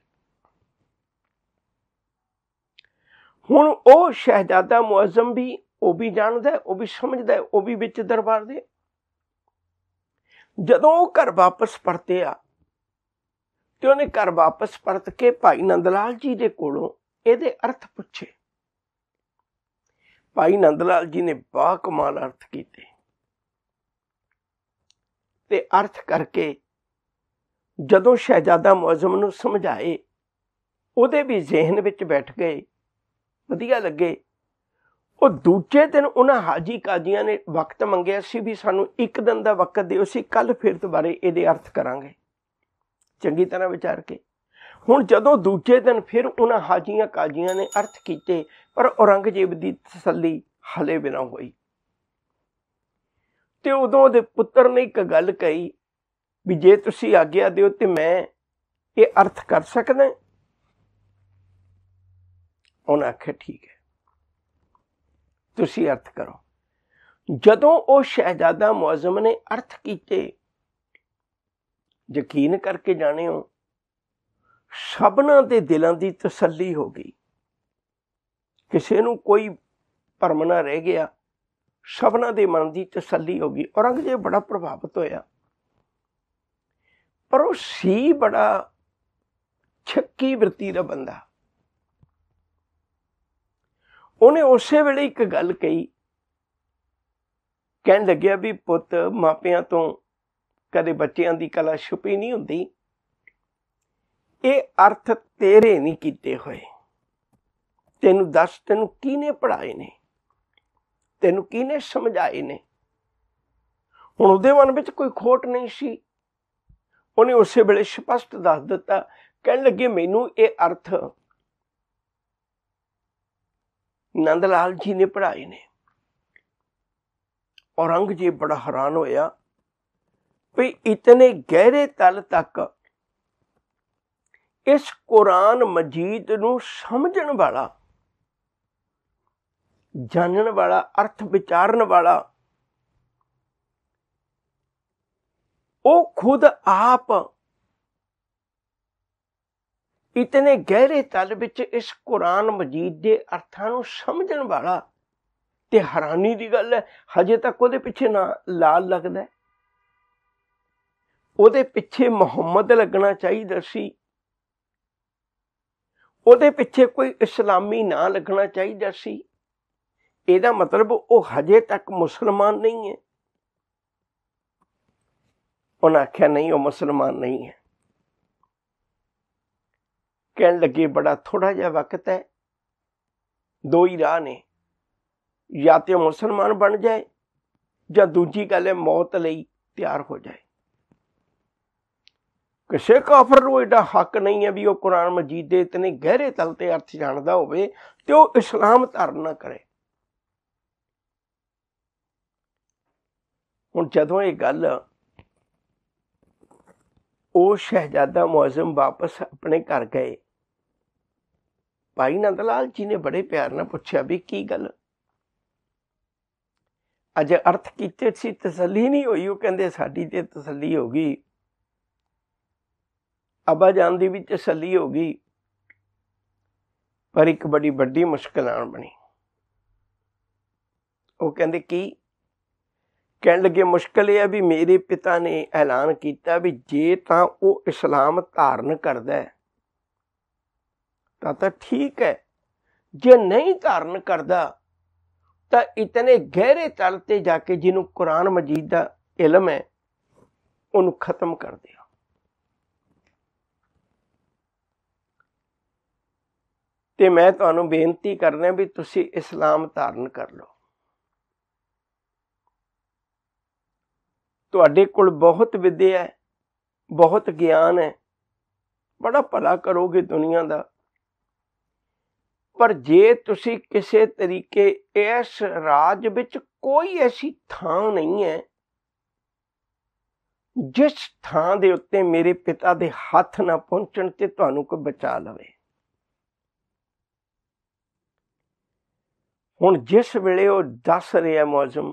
ਹੁਣ ਉਹ ਸ਼ਹਿਜ਼ਾਦਾ ਮੁਅਜ਼ਮ ਵੀ ਉਹ ਵੀ ਜਾਣਦਾ ਉਹ ਵੀ ਸਮਝਦਾ ਉਹ ਵੀ ਵਿੱਚ ਦਰਬਾਰ ਦੇ ਜਦੋਂ ਉਹ ਘਰ ਵਾਪਸ ਪਰਤੇ ਆ ਤੇ ਉਹਨੇ ਘਰ ਵਾਪਸ ਪਰਤ ਕੇ ਭਾਈ ਨੰਦ ਲਾਲ ਜੀ ਦੇ ਕੋਲੋਂ ਇਹਦੇ ਅਰਥ ਪੁੱਛੇ ਭਾਈ ਨੰਦ ਲਾਲ ਜੀ ਨੇ ਬਾ ਕਮਾਲ ਅਰਥ ਕੀਤੇ ਤੇ ਅਰਥ ਕਰਕੇ ਜਦੋਂ ਸ਼ਹਿਜ਼ਾਦਾ ਮੌਜ਼ਮ ਨੂੰ ਸਮਝਾਏ ਉਹਦੇ ਵੀ ਜ਼ਿਹਨ ਵਿੱਚ ਬੈਠ ਗਏ ਵਧੀਆ ਲੱਗੇ ਉਹ ਦੂਜੇ ਦਿਨ ਉਹਨਾਂ ਹਾਜੀ ਕਾਜ਼ੀਆਂ ਨੇ ਵਕਤ ਮੰਗਿਆ ਸੀ ਵੀ ਸਾਨੂੰ ਇੱਕ ਦਿਨ ਦਾ ਵਕਤ ਦਿਓ ਸੀ ਕੱਲ ਫਿਰ ਦੁਬਾਰੇ ਇਹਦੇ ਅਰਥ ਕਰਾਂਗੇ ਚੰਗੀ ਤਰ੍ਹਾਂ ਵਿਚਾਰ ਕੇ ਹੁਣ ਜਦੋਂ ਦੂਜੇ ਦਿਨ ਫਿਰ ਉਹਨਾਂ ਹਾਜੀਆਂ ਕਾਜੀਆਂ ਨੇ ਅਰਥ ਕੀਤੇ ਪਰ ਔਰੰਗਜ਼ੇਬ ਦੀ ਤਸੱਲੀ ਹਲੇ ਬਿਨਾ ਹੋਈ ਤੇ ਉਦੋਂ ਦੇ ਪੁੱਤਰ ਨੇ ਇੱਕ ਗੱਲ ਕਹੀ ਵੀ ਜੇ ਤੁਸੀਂ ਆਗਿਆ ਦਿਓ ਤੇ ਮੈਂ ਇਹ ਅਰਥ ਕਰ ਸਕਦਾ ਉਹਨਾਂ ਆਖਿਆ ਠੀਕ ਹੈ ਤੁਸੀਂ ਅਰਥ ਕਰੋ ਜਦੋਂ ਉਹ ਸ਼ਹਿਜ਼ਾਦਾ ਮੌਜ਼ਮ ਨੇ ਅਰਥ ਕੀਤੇ ਯਕੀਨ ਕਰਕੇ ਜਾਣਿਓ ਸਭਨਾਂ ਦੇ ਦਿਲਾਂ ਦੀ ਤਸੱਲੀ ਹੋ ਗਈ ਕਿਸੇ ਨੂੰ ਕੋਈ ਭਰਮ ਨਾ ਰਹਿ ਗਿਆ ਸਭਨਾਂ ਦੇ ਮਨ ਦੀ ਤਸੱਲੀ ਹੋ ਗਈ ਔਰੰਗਜ਼ੇਬ ਬੜਾ ਪ੍ਰਭਾਵਿਤ ਹੋਇਆ ਪਰ ਉਹ ਸੀ ਬੜਾ ਛੱਕੀ ਵਰਤੀ ਦਾ ਬੰਦਾ ਉਹਨੇ ਉਸੇ ਵੇਲੇ ਇੱਕ ਗੱਲ ਕਹੀ ਕਹਿਣ ਲੱਗਿਆ ਵੀ ਪੁੱਤ ਮਾਪਿਆਂ ਤੋਂ ਕਦੇ ਬੱਚਿਆਂ ਦੀ ਕਲਾ ਛੁਪੀ ਨਹੀਂ ਹੁੰਦੀ ਇਹ ਅਰਥ ਤੇਰੇ ਨਹੀਂ ਕੀਤੇ ਹੋਏ ਤੈਨੂੰ ਦੱਸ ਤੈਨੂੰ ਕਿਹਨੇ ਪੜਾਏ ਨੇ ਤੈਨੂੰ ਕਿਹਨੇ ਸਮਝਾਏ ਨੇ ਹੁਣ ਉਹਦੇ ਮਨ ਵਿੱਚ ਕੋਈ ਖੋਟ ਨਹੀਂ ਸੀ ਉਹਨੇ ਉਸੇ ਵੇਲੇ ਸਪਸ਼ਟ ਦੱਸ ਦਿੱਤਾ ਕਹਿਣ ਲੱਗੇ ਮੈਨੂੰ ਇਹ ਅਰਥ ਨੰਦ ਲਾਲ ਜੀ ਨੇ ਪੜਾਏ ਨੇ ਔਰੰਗਜ਼ੇਬ ਬੜਾ ਹੈਰਾਨ ਹੋਇਆ ਵੀ ਇਤਨੇ ਗਹਿਰੇ ਤਲ ਤੱਕ ਇਸ ਕੁਰਾਨ ਮਜੀਦ ਨੂੰ ਸਮਝਣ ਵਾਲਾ ਜਾਣਨ ਵਾਲਾ ਅਰਥ ਵਿਚਾਰਨ ਵਾਲਾ ਉਹ ਖੁਦ ਆਪ ਇਤਨੇ ਗਹਿਰੇ ਤਲ ਵਿੱਚ ਇਸ ਕੁਰਾਨ ਮਜੀਦ ਦੇ ਅਰਥਾਂ ਨੂੰ ਸਮਝਣ ਵਾਲਾ ਤੇ ਹੈਰਾਨੀ ਦੀ ਗੱਲ ਹੈ ਹਜੇ ਤੱਕ ਉਹਦੇ ਪਿੱਛੇ ਨਾ ਲਾਲ ਲੱਗਦਾ ਉਹਦੇ ਪਿੱਛੇ ਮੁਹੰਮਦ ਲੱਗਣਾ ਚਾਹੀਦਾ ਸੀ ਉਹਦੇ ਪਿੱਛੇ ਕੋਈ ਇਸਲਾਮੀ ਨਾਂ ਲੱਗਣਾ ਚਾਹੀਦਾ ਸੀ ਇਹਦਾ ਮਤਲਬ ਉਹ ਹਜੇ ਤੱਕ ਮੁਸਲਮਾਨ ਨਹੀਂ ਹੈ ਉਹਨਾਂ ਆਖਿਆ ਨਹੀਂ ਉਹ ਮੁਸਲਮਾਨ ਨਹੀਂ ਹੈ ਕਹਿਣ ਲੱਗੇ ਬੜਾ ਥੋੜਾ ਜਿਹਾ ਵਕਤ ਹੈ ਦੋ ਹੀ ਰਾਹ ਨੇ ਜਾਂ ਤੇ ਮੁਸਲਮਾਨ ਬਣ ਜਾਏ ਜਾਂ ਦੂਜੀ ਗੱਲ ਹੈ ਮੌਤ ਲਈ ਤਿਆਰ ਹੋ ਜਾਏ ਕਿਸੇ ਕਾਫਰ ਨੂੰ ਇਹਦਾ ਹੱਕ ਨਹੀਂ ਹੈ ਵੀ ਉਹ ਕੁਰਾਨ ਮਜੀਦ ਦੇ ਇਤਨੇ ਗਹਿਰੇ ਤਲ ਤੇ ਅਰਥ ਜਾਣਦਾ ਹੋਵੇ ਤੇ ਉਹ ਇਸਲਾਮ ਧਾਰਨ ਨਾ ਕਰੇ ਹੁਣ ਜਦੋਂ ਇਹ ਗੱਲ ਉਹ ਸ਼ਹਿਜ਼ਾਦਾ ਮੌਜ਼ਮ ਵਾਪਸ ਆਪਣੇ ਘਰ ਗਏ ਭਾਈ ਨੰਦ ਲਾਲ ਜੀ ਨੇ ਬੜੇ ਪਿਆਰ ਨਾਲ ਪੁੱਛਿਆ ਵੀ ਕੀ ਗੱਲ ਅਜੇ ਅਰਥ ਕੀਤੇ ਸੀ ਤਸੱਲੀ ਨਹੀਂ ਹੋਈ ਉਹ ਕਹਿੰਦੇ ਸਾਡੀ ਤੇ ਤਸੱਲੀ ਹੋ ਗਈ ਅਬਾ ਜਾਨ ਦੀ ਵੀ ਤਸੱਲੀ ਹੋ ਗਈ ਪਰ ਇੱਕ ਬੜੀ ਵੱਡੀ ਮੁਸ਼ਕਲ ਆਣ ਬਣੀ ਉਹ ਕਹਿੰਦੇ ਕੀ ਕਹਿਣ ਲੱਗੇ ਮੁਸ਼ਕਲ ਇਹ ਹੈ ਵੀ ਮੇਰੇ ਪਿਤਾ ਨੇ ਐਲਾਨ ਕੀਤਾ ਵੀ ਜੇ ਤਾਂ ਉਹ ਇਸਲਾਮ ਧਾਰਨ ਕਰਦਾ ਹੈ ਤਾਂ ਤਾਂ ਠੀਕ ਹੈ ਜੇ ਨਹੀਂ ਧਾਰਨ ਕਰਦਾ ਤਾਂ ਇਤਨੇ ਗਹਿਰੇ ਤਲ ਤੇ ਜਾ ਕੇ ਜਿਹਨੂੰ ਕੁਰਾਨ ਮਜੀਦ ਦਾ ਇਲਮ ਹੈ ਉਹਨੂੰ ਖਤਮ ਕਰ ਦੇ ਤੇ ਮੈਂ ਤੁਹਾਨੂੰ ਬੇਨਤੀ ਕਰਨਾ ਵੀ ਤੁਸੀਂ ਇਸਲਾਮ ਧਾਰਨ ਕਰ ਲਓ ਤੁਹਾਡੇ ਕੋਲ ਬਹੁਤ ਵਿਦਿਆ ਹੈ ਬਹੁਤ ਗਿਆਨ ਹੈ ਬੜਾ ਭਲਾ ਕਰੋਗੇ ਦੁਨੀਆ ਦਾ ਪਰ ਜੇ ਤੁਸੀਂ ਕਿਸੇ ਤਰੀਕੇ ਇਸ ਰਾਜ ਵਿੱਚ ਕੋਈ ਐਸੀ ਥਾਂ ਨਹੀਂ ਹੈ ਜਿਸ ਥਾਂ ਦੇ ਉੱਤੇ ਮੇਰੇ ਪਿਤਾ ਦੇ ਹੱਥ ਨਾ ਪਹੁੰਚਣ ਤੇ ਤੁਹਾਨੂੰ ਕੋਈ ਬਚਾ ਲਵੇ ਹੁਣ ਜਿਸ ਵੇਲੇ ਉਹ ਦੱਸ ਰਿਹਾ ਮੌਜਮ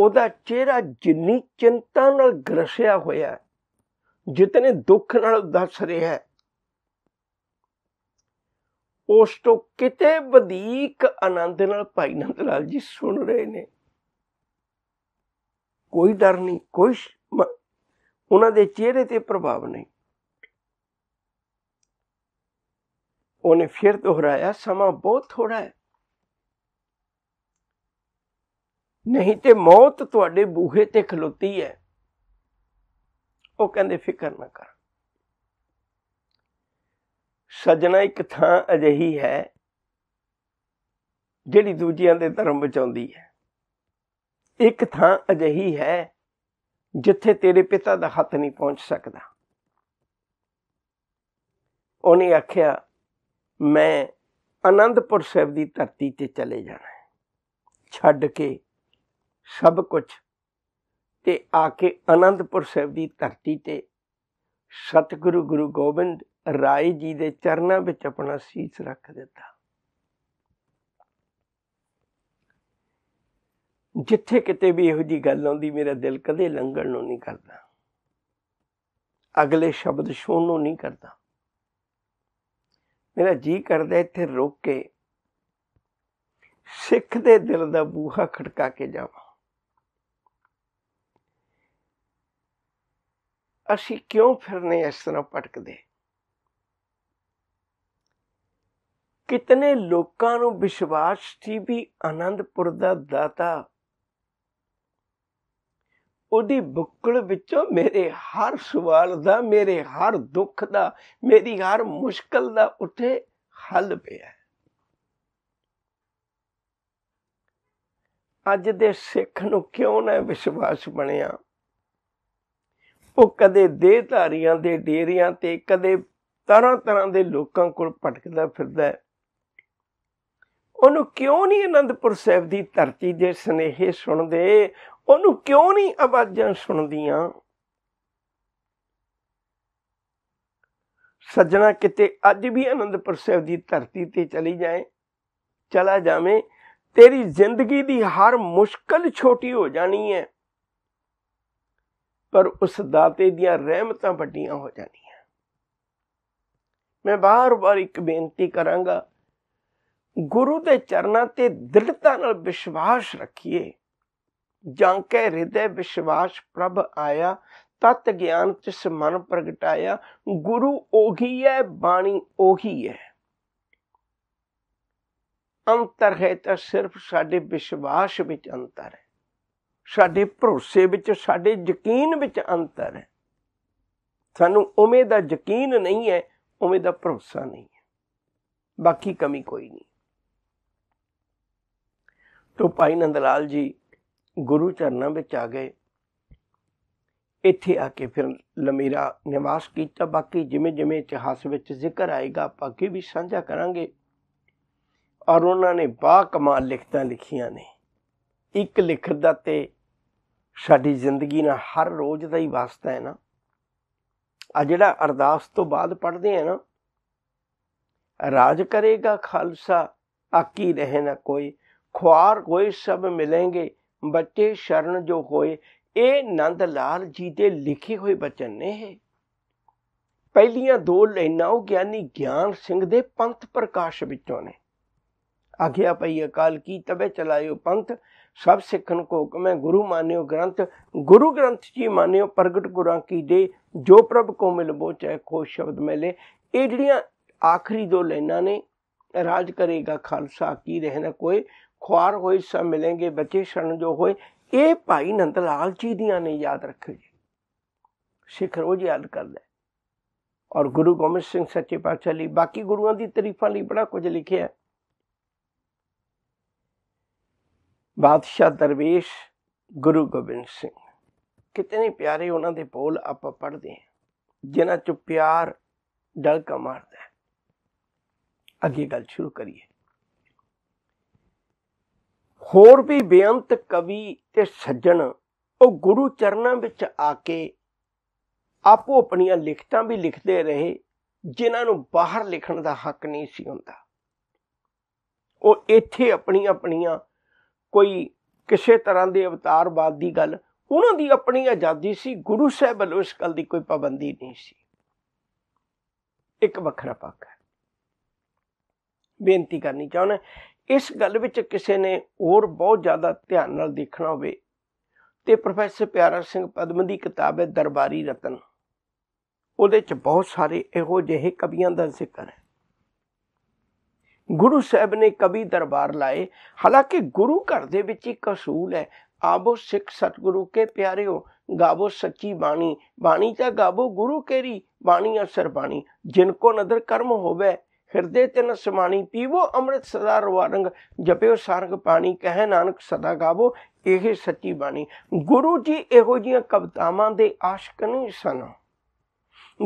ਉਹਦਾ ਚਿਹਰਾ ਜਿੰਨੀ ਚਿੰਤਾ ਨਾਲ ਗਰਸਿਆ ਹੋਇਆ ਜਿਤਨੇ ਦੁੱਖ ਨਾਲ ਦੱਸ ਰਿਹਾ ਹੈ ਉਸ ਤੋਂ ਕਿਤੇ ਵਧੇਕ ਆਨੰਦ ਨਾਲ ਭਾਈ ਨੰਦ ਲਾਲ ਜੀ ਸੁਣ ਰਹੇ ਨੇ ਕੋਈ ਡਰ ਨਹੀਂ ਕੋਈ ਉਹਨਾਂ ਦੇ ਚਿਹਰੇ ਤੇ ਪ੍ਰਭਾਵ ਨਹੀਂ ਉਹਨੇ ਫਿਰ ਦੁਹਰਾਇਆ ਸਮਾਂ ਬਹੁਤ ਥੋੜਾ ਹੈ ਨਹੀਂ ਤੇ ਮੌਤ ਤੁਹਾਡੇ ਬੂਹੇ ਤੇ ਖਲੋਤੀ ਹੈ ਉਹ ਕਹਿੰਦੇ ਫਿਕਰ ਨਾ ਕਰ ਸਜਣਾ ਇੱਕ ਥਾਂ ਅਜਹੀ ਹੈ ਜਿਹੜੀ ਦੂਜਿਆਂ ਦੇ ਧਰਮ ਬਚਾਉਂਦੀ ਹੈ ਇੱਕ ਥਾਂ ਅਜਹੀ ਹੈ ਜਿੱਥੇ ਤੇਰੇ ਪਿਤਾ ਦਾ ਹੱਥ ਨਹੀਂ ਪਹੁੰਚ ਸਕਦਾ ਉਹਨੇ ਆਖਿਆ ਮੈਂ ਆਨੰਦਪੁਰ ਸਾਹਿਬ ਦੀ ਧਰਤੀ ਤੇ ਚਲੇ ਜਾਣਾ ਛੱਡ ਕੇ ਸਭ ਕੁਝ ਤੇ ਆ ਕੇ ਅਨੰਦਪੁਰ ਸਾਹਿਬ ਦੀ ਧਰਤੀ ਤੇ ਸਤਿਗੁਰੂ ਗੁਰੂ ਗੋਬਿੰਦ ਰਾਏ ਜੀ ਦੇ ਚਰਨਾਂ ਵਿੱਚ ਆਪਣਾ ਸੀਸ ਰੱਖ ਦਿੱਤਾ ਜਿੱਥੇ ਕਿਤੇ ਵੀ ਇਹੋ ਜੀ ਗੱਲ ਆਉਂਦੀ ਮੇਰਾ ਦਿਲ ਕਦੇ ਲੰਘਣ ਨੂੰ ਨਹੀਂ ਕਰਦਾ ਅਗਲੇ ਸ਼ਬਦ ਸੁਣਨ ਨੂੰ ਨਹੀਂ ਕਰਦਾ ਮੇਰਾ ਜੀ ਕਰਦਾ ਇੱਥੇ ਰੁਕ ਕੇ ਸਿੱਖ ਦੇ ਦਿਲ ਦਾ ਬੂਹਾ ਖੜਕਾ ਕੇ ਜਾਵਾਂ ਅਸੀਂ ਕਿਉਂ ਫਿਰਨੇ ਇਸ ਤਰ੍ਹਾਂ ਭਟਕਦੇ ਕਿਤਨੇ ਲੋਕਾਂ ਨੂੰ ਵਿਸ਼ਵਾਸ ਸੀ ਵੀ ਆਨੰਦਪੁਰ ਦਾ ਦਾਤਾ ਉਹਦੀ ਬੁੱਕਲ ਵਿੱਚੋਂ ਮੇਰੇ ਹਰ ਸਵਾਲ ਦਾ ਮੇਰੇ ਹਰ ਦੁੱਖ ਦਾ ਮੇਰੀ ਹਰ ਮੁਸ਼ਕਲ ਦਾ ਉੱਥੇ ਹੱਲ ਪਿਆ ਅੱਜ ਦੇ ਸਿੱਖ ਨੂੰ ਕਿਉਂ ਨਾ ਵਿਸ਼ਵਾਸ ਬਣਿਆ ਉਹ ਕਦੇ ਦੇਹਧਾਰੀਆਂ ਦੇ ਡੇਰਿਆਂ ਤੇ ਕਦੇ ਤਰ੍ਹਾਂ ਤਰ੍ਹਾਂ ਦੇ ਲੋਕਾਂ ਕੋਲ ਭਟਕਦਾ ਫਿਰਦਾ ਹੈ ਉਹਨੂੰ ਕਿਉਂ ਨਹੀਂ ਅਨੰਦਪੁਰ ਸਾਹਿਬ ਦੀ ਧਰਤੀ ਦੇ ਸਨੇਹੇ ਸੁਣਦੇ ਉਹਨੂੰ ਕਿਉਂ ਨਹੀਂ ਆਵਾਜ਼ਾਂ ਸੁਣਦੀਆਂ ਸੱਜਣਾ ਕਿਤੇ ਅੱਜ ਵੀ ਅਨੰਦਪੁਰ ਸਾਹਿਬ ਦੀ ਧਰਤੀ ਤੇ ਚਲੀ ਜਾਏ ਚਲਾ ਜਾਵੇਂ ਤੇਰੀ ਜ਼ਿੰਦਗੀ ਦੀ ਹਰ ਮੁਸ਼ਕਲ ਛੋਟੀ ਹੋ ਜਾਣੀ ਹੈ ਪਰ ਉਸ ਦਾਤੇ ਦੀਆਂ ਰਹਿਮਤਾਂ ਵੱਡੀਆਂ ਹੋ ਜਾਂਦੀਆਂ ਮੈਂ ਬਾਰ-ਬਾਰ ਇੱਕ ਬੇਨਤੀ ਕਰਾਂਗਾ ਗੁਰੂ ਦੇ ਚਰਨਾਂ ਤੇ ਦ੍ਰਿੜਤਾ ਨਾਲ ਵਿਸ਼ਵਾਸ ਰੱਖੀਏ ਜਾਂ ਕੇ ਹਿਰਦੇ ਵਿਸ਼ਵਾਸ ਪ੍ਰਭ ਆਇਆ ਤਤ ਗਿਆਨ ਤਿਸ ਮਨ ਪ੍ਰਗਟਾਇਆ ਗੁਰੂ ਉਹੀ ਹੈ ਬਾਣੀ ਉਹੀ ਹੈ ਅੰਤਰ ਹੈ ਤਾਂ ਸਿਰਫ ਸਾਡੇ ਵਿਸ਼ਵਾਸ ਵਿੱਚ ਅੰਤਰ ਹੈ ਸਾਡੇ ਭਰੋਸੇ ਵਿੱਚ ਸਾਡੇ ਯਕੀਨ ਵਿੱਚ ਅੰਤਰ ਹੈ ਸਾਨੂੰ ਉਵੇਂ ਦਾ ਯਕੀਨ ਨਹੀਂ ਹੈ ਉਵੇਂ ਦਾ ਭਰੋਸਾ ਨਹੀਂ ਹੈ ਬਾਕੀ ਕਮੀ ਕੋਈ ਨਹੀਂ ਤੋਂ ਭਾਈ ਲਾਲ ਜੀ ਗੁਰੂ ਚਰਨਾਂ ਵਿੱਚ ਆ ਗਏ ਇੱਥੇ ਆ ਕੇ ਫਿਰ ਲਮੀਰਾ ਨਿਵਾਸ ਕੀਤਾ ਬਾਕੀ ਜਿਵੇਂ ਜਿਵੇਂ ਇਤਿਹਾਸ ਵਿੱਚ ਜ਼ਿਕਰ ਆਏਗਾ ਆਪਾਂ ਵੀ ਸਾਂਝਾ ਕਰਾਂਗੇ ਔਰ ਉਹਨਾਂ ਨੇ ਬਾ ਕਮਾਲ ਲਿਖਤਾਂ ਲਿਖੀਆਂ ਨੇ ਇੱਕ ਲਿਖਤ ਦਾ ਤੇ ਸਾਡੀ ਜ਼ਿੰਦਗੀ ਨਾਲ ਹਰ ਰੋਜ਼ ਦਾ ਹੀ ਵਾਸਤਾ ਹੈ ਨਾ ਆ ਜਿਹੜਾ ਅਰਦਾਸ ਤੋਂ ਬਾਅਦ ਪੜਦੇ ਆ ਨਾ ਰਾਜ ਕਰੇਗਾ ਖਾਲਸਾ ਆਕੀ ਰਹੇ ਨਾ ਕੋਈ ਖੁਆਰ ਕੋਈ ਸਭ ਮਿਲेंगे ਬੱਚੇ ਸ਼ਰਨ ਜੋ ਹੋਏ ਇਹ ਨੰਦ ਲਾਲ ਜੀ ਦੇ ਲਿਖੇ ਹੋਏ ਬਚਨ ਨੇ ਇਹ ਪਹਿਲੀਆਂ ਦੋ ਲਾਈਨਾਂ ਉਹ ਗਿਆਨੀ ਗਿਆਨ ਸਿੰਘ ਦੇ ਪੰਥ ਪ੍ਰਕਾਸ਼ ਵਿੱਚੋਂ ਨੇ ਆਖਿਆ ਪਈ ਅਕਾਲ ਕੀ ਤਵੇ ਚਲਾਇਓ ਪੰਥ ਸਭ ਸਿੱਖਣ ਕੋ ਹੁਕਮ ਹੈ ਗੁਰੂ ਮਾਨਿਓ ਗ੍ਰੰਥ ਗੁਰੂ ਗ੍ਰੰਥ ਜੀ ਮਾਨਿਓ ਪ੍ਰਗਟ ਗੁਰਾਂ ਕੀ ਦੇ ਜੋ ਪ੍ਰਭ ਕੋ ਮਿਲ ਬੋਚੈ ਖੋ ਸ਼ਬਦ ਮਿਲੇ ਇਹ ਜਿਹੜੀਆਂ ਆਖਰੀ ਦੋ ਲਾਈਨਾਂ ਨੇ ਰਾਜ ਕਰੇਗਾ ਖਾਲਸਾ ਕੀ ਰਹਿਣਾ ਕੋਈ ਖੁਆਰ ਹੋਈ ਸਭ ਮਿਲेंगे ਬੱਚੇ ਸ਼ਰਨ ਜੋ ਹੋਏ ਇਹ ਭਾਈ ਨੰਦ ਲਾਲ ਜੀ ਦੀਆਂ ਨੇ ਯਾਦ ਰੱਖਿਓ ਜੀ ਸਿੱਖ ਰੋਜ਼ ਯਾਦ ਕਰਦਾ ਔਰ ਗੁਰੂ ਗੋਬਿੰਦ ਸਿੰਘ ਸੱਚੇ ਪਾਤਸ਼ਾਹ ਲਈ ਬਾਕੀ ਗੁਰੂਆਂ ਦੀ ਤਾਰੀਫਾਂ ਲਈ ਬੜਾ ਕੁਝ ਲਿਖਿਆ ਬਾਦਸ਼ਾਹ ਦਰਵੇਸ਼ ਗੁਰੂ ਗੋਬਿੰਦ ਸਿੰਘ ਕਿਤਨੇ ਪਿਆਰੇ ਉਹਨਾਂ ਦੇ ਬੋਲ ਆਪਾਂ ਪੜ੍ਹਦੇ ਹਾਂ ਜਿਨ੍ਹਾਂ ਚ ਪਿਆਰ ਡਲਕਾ ਮਾਰਦਾ ਹੈ ਅੱਗੇ ਗੱਲ ਸ਼ੁਰੂ ਕਰੀਏ ਹੋਰ ਵੀ ਬੇਅੰਤ ਕਵੀ ਤੇ ਸੱਜਣ ਉਹ ਗੁਰੂ ਚਰਨਾਂ ਵਿੱਚ ਆ ਕੇ ਆਪੋ ਆਪਣੀਆਂ ਲਿਖਤਾਂ ਵੀ ਲਿਖਦੇ ਰਹੇ ਜਿਨ੍ਹਾਂ ਨੂੰ ਬਾਹਰ ਲਿਖਣ ਦਾ ਹੱਕ ਨਹੀਂ ਸੀ ਹੁੰਦਾ ਉਹ ਇੱਥੇ ਆਪਣੀਆਂ ਆਪਣੀਆਂ ਕੋਈ ਕਿਸੇ ਤਰ੍ਹਾਂ ਦੇ ਅਵਤਾਰਵਾਦ ਦੀ ਗੱਲ ਉਹਨਾਂ ਦੀ ਆਪਣੀ ਆਜ਼ਾਦੀ ਸੀ ਗੁਰੂ ਸਾਹਿਬ ਵੱਲੋਂ ਇਸ ਗੱਲ ਦੀ ਕੋਈ ਪਾਬੰਦੀ ਨਹੀਂ ਸੀ ਇੱਕ ਵੱਖਰਾ ਪੱਖ ਹੈ ਬੇਨਤੀ ਕਰਨੀ ਚਾਹੁੰਦਾ ਇਸ ਗੱਲ ਵਿੱਚ ਕਿਸੇ ਨੇ ਹੋਰ ਬਹੁਤ ਜ਼ਿਆਦਾ ਧਿਆਨ ਨਾਲ ਦੇਖਣਾ ਹੋਵੇ ਤੇ ਪ੍ਰੋਫੈਸਰ ਪਿਆਰਾ ਸਿੰਘ ਪਦਮ ਦੀ ਕਿਤਾਬ ਹੈ ਦਰਬਾਰੀ ਰਤਨ ਉਹਦੇ ਚ ਬਹੁਤ ਸਾਰੇ ਇਹੋ ਜਿਹੇ ਕਵੀਆਂ ਦਾ ਜ਼ਿਕਰ ਹੈ ਗੁਰੂ ਸਾਹਿਬ ਨੇ ਕਵੀ ਦਰਬਾਰ ਲਾਏ ਹਾਲਾਂਕਿ ਗੁਰੂ ਘਰ ਦੇ ਵਿੱਚ ਇੱਕ ਅਸੂਲ ਹੈ ਆਬੋ ਸਿੱਖ ਸਤਗੁਰੂ ਕੇ ਪਿਆਰਿਓ ਗਾਵੋ ਸੱਚੀ ਬਾਣੀ ਬਾਣੀ ਤਾਂ ਗਾਵੋ ਗੁਰੂ ਕੇਰੀ ਬਾਣੀ ਅਸਰ ਬਾਣੀ ਜਿਨ ਕੋ ਨਦਰ ਕਰਮ ਹੋਵੇ ਹਿਰਦੇ ਤਿਨ ਸਮਾਣੀ ਪੀਵੋ ਅੰਮ੍ਰਿਤ ਸਦਾ ਰਵਾਰੰਗ ਜਪਿਓ ਸਾਰੰਗ ਪਾਣੀ ਕਹੇ ਨਾਨਕ ਸਦਾ ਗਾਵੋ ਇਹ ਸੱਚੀ ਬਾਣੀ ਗੁਰੂ ਜੀ ਇਹੋ ਜੀਆਂ ਕਵਤਾਵਾਂ ਦੇ ਆਸ਼ਕ ਨਹੀਂ ਸਨ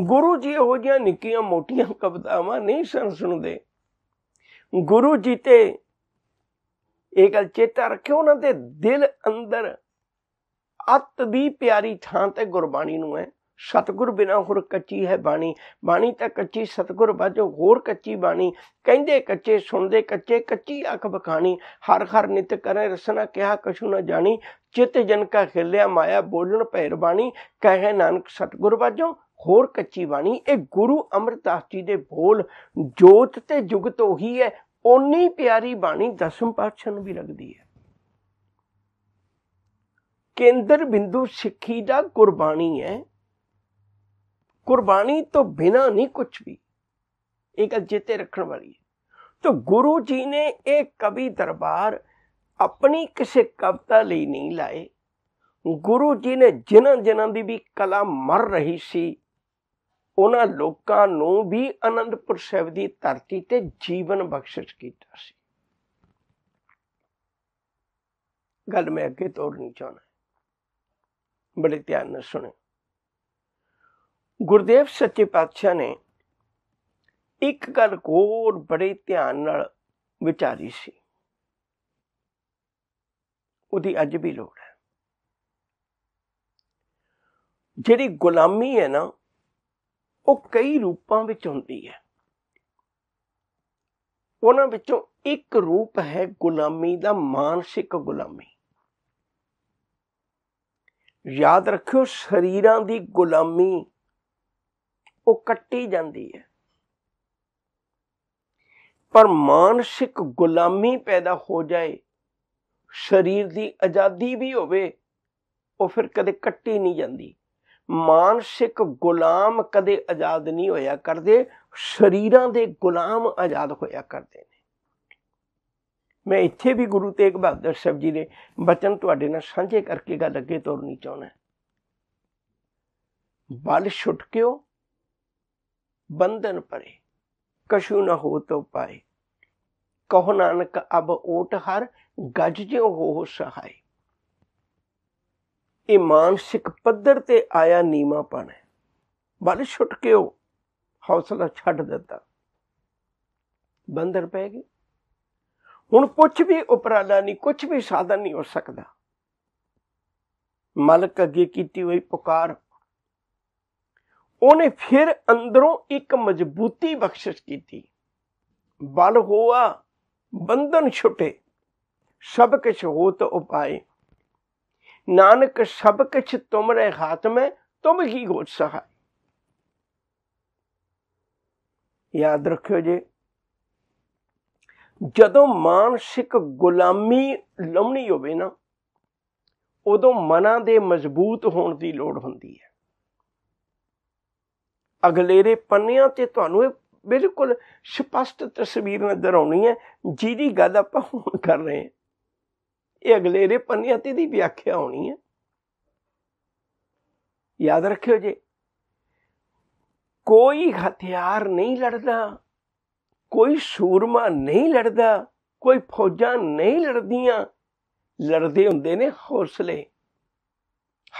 ਗੁਰੂ ਜੀ ਇਹੋ ਜੀਆਂ ਨਿੱਕੀਆਂ ਮੋਟੀਆਂ ਕਵਤਾਵਾਂ ਨਹੀਂ ਸਨ ਸੁਣਦੇ ਗੁਰੂ ਜੀ ਤੇ ਇਹ ਗੱਲ ਚੇਤਾ ਰੱਖਿਓ ਉਹਨਾਂ ਦੇ ਦਿਲ ਅੰਦਰ ਅਤ ਵੀ ਪਿਆਰੀ ਥਾਂ ਤੇ ਗੁਰਬਾਣੀ ਨੂੰ ਹੈ ਸਤਗੁਰ ਬਿਨਾ ਹੋਰ ਕੱਚੀ ਹੈ ਬਾਣੀ ਬਾਣੀ ਤਾਂ ਕੱਚੀ ਸਤਗੁਰ ਬਾਝੋ ਹੋਰ ਕੱਚੀ ਬਾਣੀ ਕਹਿੰਦੇ ਕੱਚੇ ਸੁਣਦੇ ਕੱਚੇ ਕੱਚੀ ਅੱਖ ਬਖਾਣੀ ਹਰ ਹਰ ਨਿਤ ਕਰੇ ਰਸਨਾ ਕਿਹਾ ਕਛੂ ਨਾ ਜਾਣੀ ਚਿਤ ਜਨ ਕਾ ਖੇਲਿਆ ਮਾਇਆ ਬੋਲਣ ਪੈਰ ਬਾਣੀ ਕਹੇ ਨਾਨਕ ਸਤਗੁਰ ਬਾਝੋ ਹੋਰ ਕੱਚੀ ਬਾਣੀ ਇਹ ਗੁਰੂ ਅਮਰਦਾਸ ਜੀ ਦੇ ਬੋਲ ਜੋਤ ਤੇ ਜੁਗਤ ਉਹੀ ਹੈ ਓਨੀ ਪਿਆਰੀ ਬਾਣੀ ਦਸਮ ਪਾਤਸ਼ਾਹ ਨੂੰ ਵੀ ਲੱਗਦੀ ਹੈ ਕੇਂਦਰ ਬਿੰਦੂ ਸਿੱਖੀ ਦਾ ਕੁਰਬਾਨੀ ਹੈ ਕੁਰਬਾਨੀ ਤੋਂ ਬਿਨਾ ਨਹੀਂ ਕੁਝ ਵੀ ਇਹ ਗੱਲ ਜਿੱਤੇ ਰੱਖਣ ਵਾਲੀ ਹੈ ਤੋ ਗੁਰੂ ਜੀ ਨੇ ਇਹ ਕਵੀ ਦਰਬਾਰ ਆਪਣੀ ਕਿਸੇ ਕਵਤਾ ਲਈ ਨਹੀਂ ਲਾਏ ਗੁਰੂ ਜੀ ਨੇ ਜਿਨ੍ਹਾਂ ਜਿਨ੍ਹਾਂ ਦੀ ਵੀ ਕਲਾ ਮਰ ਰਹੀ ਸੀ ਉਹਨਾਂ ਲੋਕਾਂ ਨੂੰ ਵੀ ਅਨੰਦਪੁਰ ਸਾਹਿਬ ਦੀ ਧਰਤੀ ਤੇ ਜੀਵਨ ਬਖਸ਼ਿਸ਼ ਕੀਤਾ ਸੀ ਗੱਲ ਮੈਂ ਅੱਗੇ ਤੋੜਨੀ ਚਾਹਣਾ ਬੜੇ ਧਿਆਨ ਨਾਲ ਸੁਣੋ ਗੁਰਦੇਵ ਸੱਚੇ ਪਾਤਸ਼ਾਹ ਨੇ ਇੱਕ ਗੱਲ ਹੋਰ ਬੜੇ ਧਿਆਨ ਨਾਲ ਵਿਚਾਰੀ ਸੀ ਉਹਦੀ ਅੱਜ ਵੀ ਲੋੜ ਹੈ ਜਿਹੜੀ ਗੁਲਾਮੀ ਹੈ ਨਾ ਉਹ ਕਈ ਰੂਪਾਂ ਵਿੱਚ ਹੁੰਦੀ ਹੈ ਉਹਨਾਂ ਵਿੱਚੋਂ ਇੱਕ ਰੂਪ ਹੈ ਗੁਲਾਮੀ ਦਾ ਮਾਨਸਿਕ ਗੁਲਾਮੀ ਯਾਦ ਰੱਖਿਓ ਸਰੀਰਾਂ ਦੀ ਗੁਲਾਮੀ ਉਹ ਕੱਟੀ ਜਾਂਦੀ ਹੈ ਪਰ ਮਾਨਸਿਕ ਗੁਲਾਮੀ ਪੈਦਾ ਹੋ ਜਾਏ ਸਰੀਰ ਦੀ ਆਜ਼ਾਦੀ ਵੀ ਹੋਵੇ ਉਹ ਫਿਰ ਕਦੇ ਕੱਟੀ ਨਹੀਂ ਜਾਂਦੀ ਮਾਨਸਿਕ ਗੁਲਾਮ ਕਦੇ ਆਜ਼ਾਦ ਨਹੀਂ ਹੋਇਆ ਕਰਦੇ ਸ਼ਰੀਰਾਂ ਦੇ ਗੁਲਾਮ ਆਜ਼ਾਦ ਹੋਇਆ ਕਰਦੇ ਨੇ ਮੈਂ ਇੱਥੇ ਵੀ ਗੁਰੂ ਤੇਗ ਬਹਾਦਰ ਸਾਹਿਬ ਜੀ ਦੇ ਬਚਨ ਤੁਹਾਡੇ ਨਾਲ ਸਾਂਝੇ ਕਰਕੇ ਗੱਲ ਅੱਗੇ ਤੋਰਨੀ ਚਾਹੁੰਦਾ ਬਲ ਛੁਟਕਿਓ ਬੰਧਨ ਪਰੇ ਕਸ਼ੂ ਨ ਹੋ ਤੋ ਪਾਏ ਕਹੋ ਨਾਨਕ ਅਬ ਓਟ ਹਰ ਗਜ ਜਿਉ ਹੋ ਸਹਾਈ ਇਹ ਮਾਨਸਿਕ ਪੱਧਰ ਤੇ ਆਇਆ ਨੀਵਾਪਣ ਹੈ ਬਲ ਉਹ ਹੌਸਲਾ ਛੱਡ ਦਿੱਤਾ ਬੰਦਰ ਪੈ ਗਏ ਹੁਣ ਕੁਝ ਵੀ ਉਪਰਾਲਾ ਨਹੀਂ ਕੁਝ ਵੀ ਸਾਧਨ ਨਹੀਂ ਹੋ ਸਕਦਾ ਮਾਲਕ ਅੱਗੇ ਕੀਤੀ ਹੋਈ ਪੁਕਾਰ ਉਹਨੇ ਫਿਰ ਅੰਦਰੋਂ ਇੱਕ ਮਜ਼ਬੂਤੀ ਬਖਸ਼ਿਸ਼ ਕੀਤੀ ਬਲ ਹੋਆ ਬੰਧਨ ਛੁੱਟੇ ਸਭ ਕੁਝ ਹੋਤ ਉਪਾਏ ਨਾਨਕ ਸਭ ਕੁਛ ਤੁਮਰੇ ਹੱਥ ਮੈਂ ਤੁਮ ਕੀ ਗੋਚ ਸਹਾਈ ਯਾਦ ਰੱਖਿਓ ਜੇ ਜਦੋਂ ਮਾਨਸਿਕ ਗੁਲਾਮੀ ਲੰਮਣੀ ਹੋਵੇ ਨਾ ਉਦੋਂ ਮਨਾਂ ਦੇ ਮਜ਼ਬੂਤ ਹੋਣ ਦੀ ਲੋੜ ਹੁੰਦੀ ਹੈ ਅਗਲੇਰੇ ਪੰਨਿਆਂ ਤੇ ਤੁਹਾਨੂੰ ਇਹ ਬਿਲਕੁਲ ਸਪਸ਼ਟ ਤਸਵੀਰ ਨਜ਼ਰ ਆਉਣੀ ਹੈ ਜਿਹਦੀ ਗੱਲ ਆਪਾਂ ਹੁਣ ਕਰ ਰਹੇ ਹਾਂ ਇਹ ਅਗਲੇਰੇ ਪੰਨੇ ਤੇ ਦੀ ਵਿਆਖਿਆ ਹੋਣੀ ਹੈ ਯਾਦ ਰੱਖਿਓ ਜੀ ਕੋਈ ਹਥਿਆਰ ਨਹੀਂ ਲੜਦਾ ਕੋਈ ਸੂਰਮਾ ਨਹੀਂ ਲੜਦਾ ਕੋਈ ਫੌਜਾਂ ਨਹੀਂ ਲੜਦੀਆਂ ਲੜਦੇ ਹੁੰਦੇ ਨੇ ਹੌਸਲੇ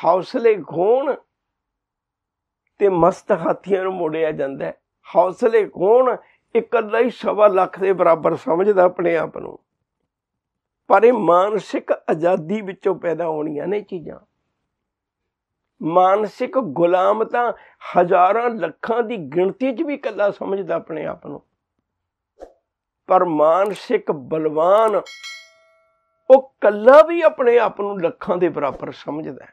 ਹੌਸਲੇ ਘੋਣ ਤੇ ਮਸਤ ਹਾਥੀਆਂ ਨੂੰ ਮੋੜਿਆ ਜਾਂਦਾ ਹੈ ਹੌਸਲੇ ਘੋਣ ਇਕੱਲਾ ਹੀ ਸਵਾ ਲੱਖ ਦੇ ਬਰਾਬਰ ਸਮਝਦਾ ਆਪਣੇ ਆਪ ਨੂੰ ਪਰ ਇਹ ਮਾਨਸਿਕ ਆਜ਼ਾਦੀ ਵਿੱਚੋਂ ਪੈਦਾ ਹੋਣੀਆਂ ਨੇ ਚੀਜ਼ਾਂ ਮਾਨਸਿਕ ਗੁਲਾਮ ਤਾਂ ਹਜ਼ਾਰਾਂ ਲੱਖਾਂ ਦੀ ਗਿਣਤੀ 'ਚ ਵੀ ਕੱਲਾ ਸਮਝਦਾ ਆਪਣੇ ਆਪ ਨੂੰ ਪਰ ਮਾਨਸਿਕ ਬਲਵਾਨ ਉਹ ਕੱਲਾ ਵੀ ਆਪਣੇ ਆਪ ਨੂੰ ਲੱਖਾਂ ਦੇ ਬਰਾਬਰ ਸਮਝਦਾ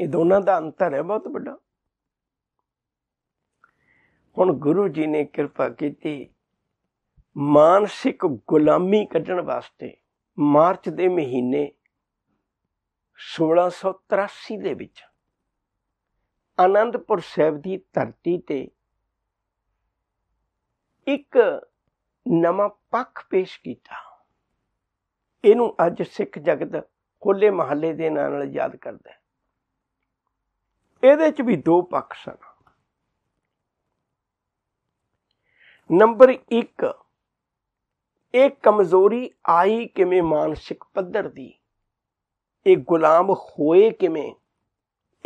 ਇਹ ਦੋਨਾਂ ਦਾ ਅੰਤਰ ਹੈ ਬਹੁਤ ਵੱਡਾ ਹੁਣ ਗੁਰੂ ਜੀ ਨੇ ਕਿਰਪਾ ਕੀਤੀ ਮਾਨਸਿਕ ਗੁਲਾਮੀ ਕੱਢਣ ਵਾਸਤੇ ਮਾਰਚ ਦੇ ਮਹੀਨੇ 1683 ਦੇ ਵਿੱਚ ਆਨੰਦਪੁਰ ਸਾਹਿਬ ਦੀ ਧਰਤੀ ਤੇ ਇੱਕ ਨਵਾਂ ਪੱਖ ਪੇਸ਼ ਕੀਤਾ ਇਹਨੂੰ ਅੱਜ ਸਿੱਖ ਜਗਤ ਕੋਲੇ ਮਹੱਲੇ ਦੇ ਨਾਂ ਨਾਲ ਯਾਦ ਕਰਦਾ ਹੈ ਇਹਦੇ ਚ ਵੀ ਦੋ ਪੱਖ ਸਨ ਨੰਬਰ 1 ਇਹ ਕਮਜ਼ੋਰੀ ਆਈ ਕਿਵੇਂ ਮਾਨਸਿਕ ਪੱਧਰ ਦੀ ਇਹ ਗੁਲਾਮ ਹੋਏ ਕਿਵੇਂ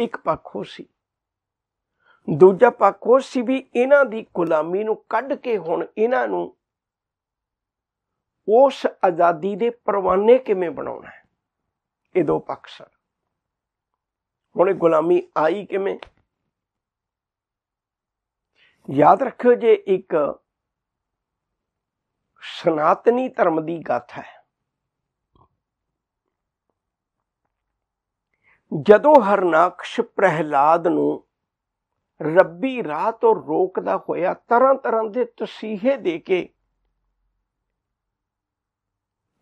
ਇੱਕ ਪੱਖੋਂ ਸੀ ਦੂਜਾ ਪੱਖ ਸੀ ਵੀ ਇਹਨਾਂ ਦੀ ਗੁਲਾਮੀ ਨੂੰ ਕੱਢ ਕੇ ਹੁਣ ਇਹਨਾਂ ਨੂੰ ਉਸ ਆਜ਼ਾਦੀ ਦੇ ਪਰਵਾਨੇ ਕਿਵੇਂ ਬਣਾਉਣਾ ਹੈ ਇਹ ਦੋ ਪੱਖ ਸਨ ਹੁਣ ਇਹ ਗੁਲਾਮੀ ਆਈ ਕਿਵੇਂ ਯਾਦ ਰੱਖੋ ਜੇ ਇੱਕ ਸਨਾਤਨੀ ਧਰਮ ਦੀ ਗਾਥਾ ਹੈ ਜਦੋਂ ਹਰਨਾਕਸ਼ ਪ੍ਰਹਿਲਾਦ ਨੂੰ ਰੱਬੀ ਰਾਹ ਤੋਂ ਰੋਕਦਾ ਹੋਇਆ ਤਰ੍ਹਾਂ ਤਰ੍ਹਾਂ ਦੇ ਤਸੀਹੇ ਦੇ ਕੇ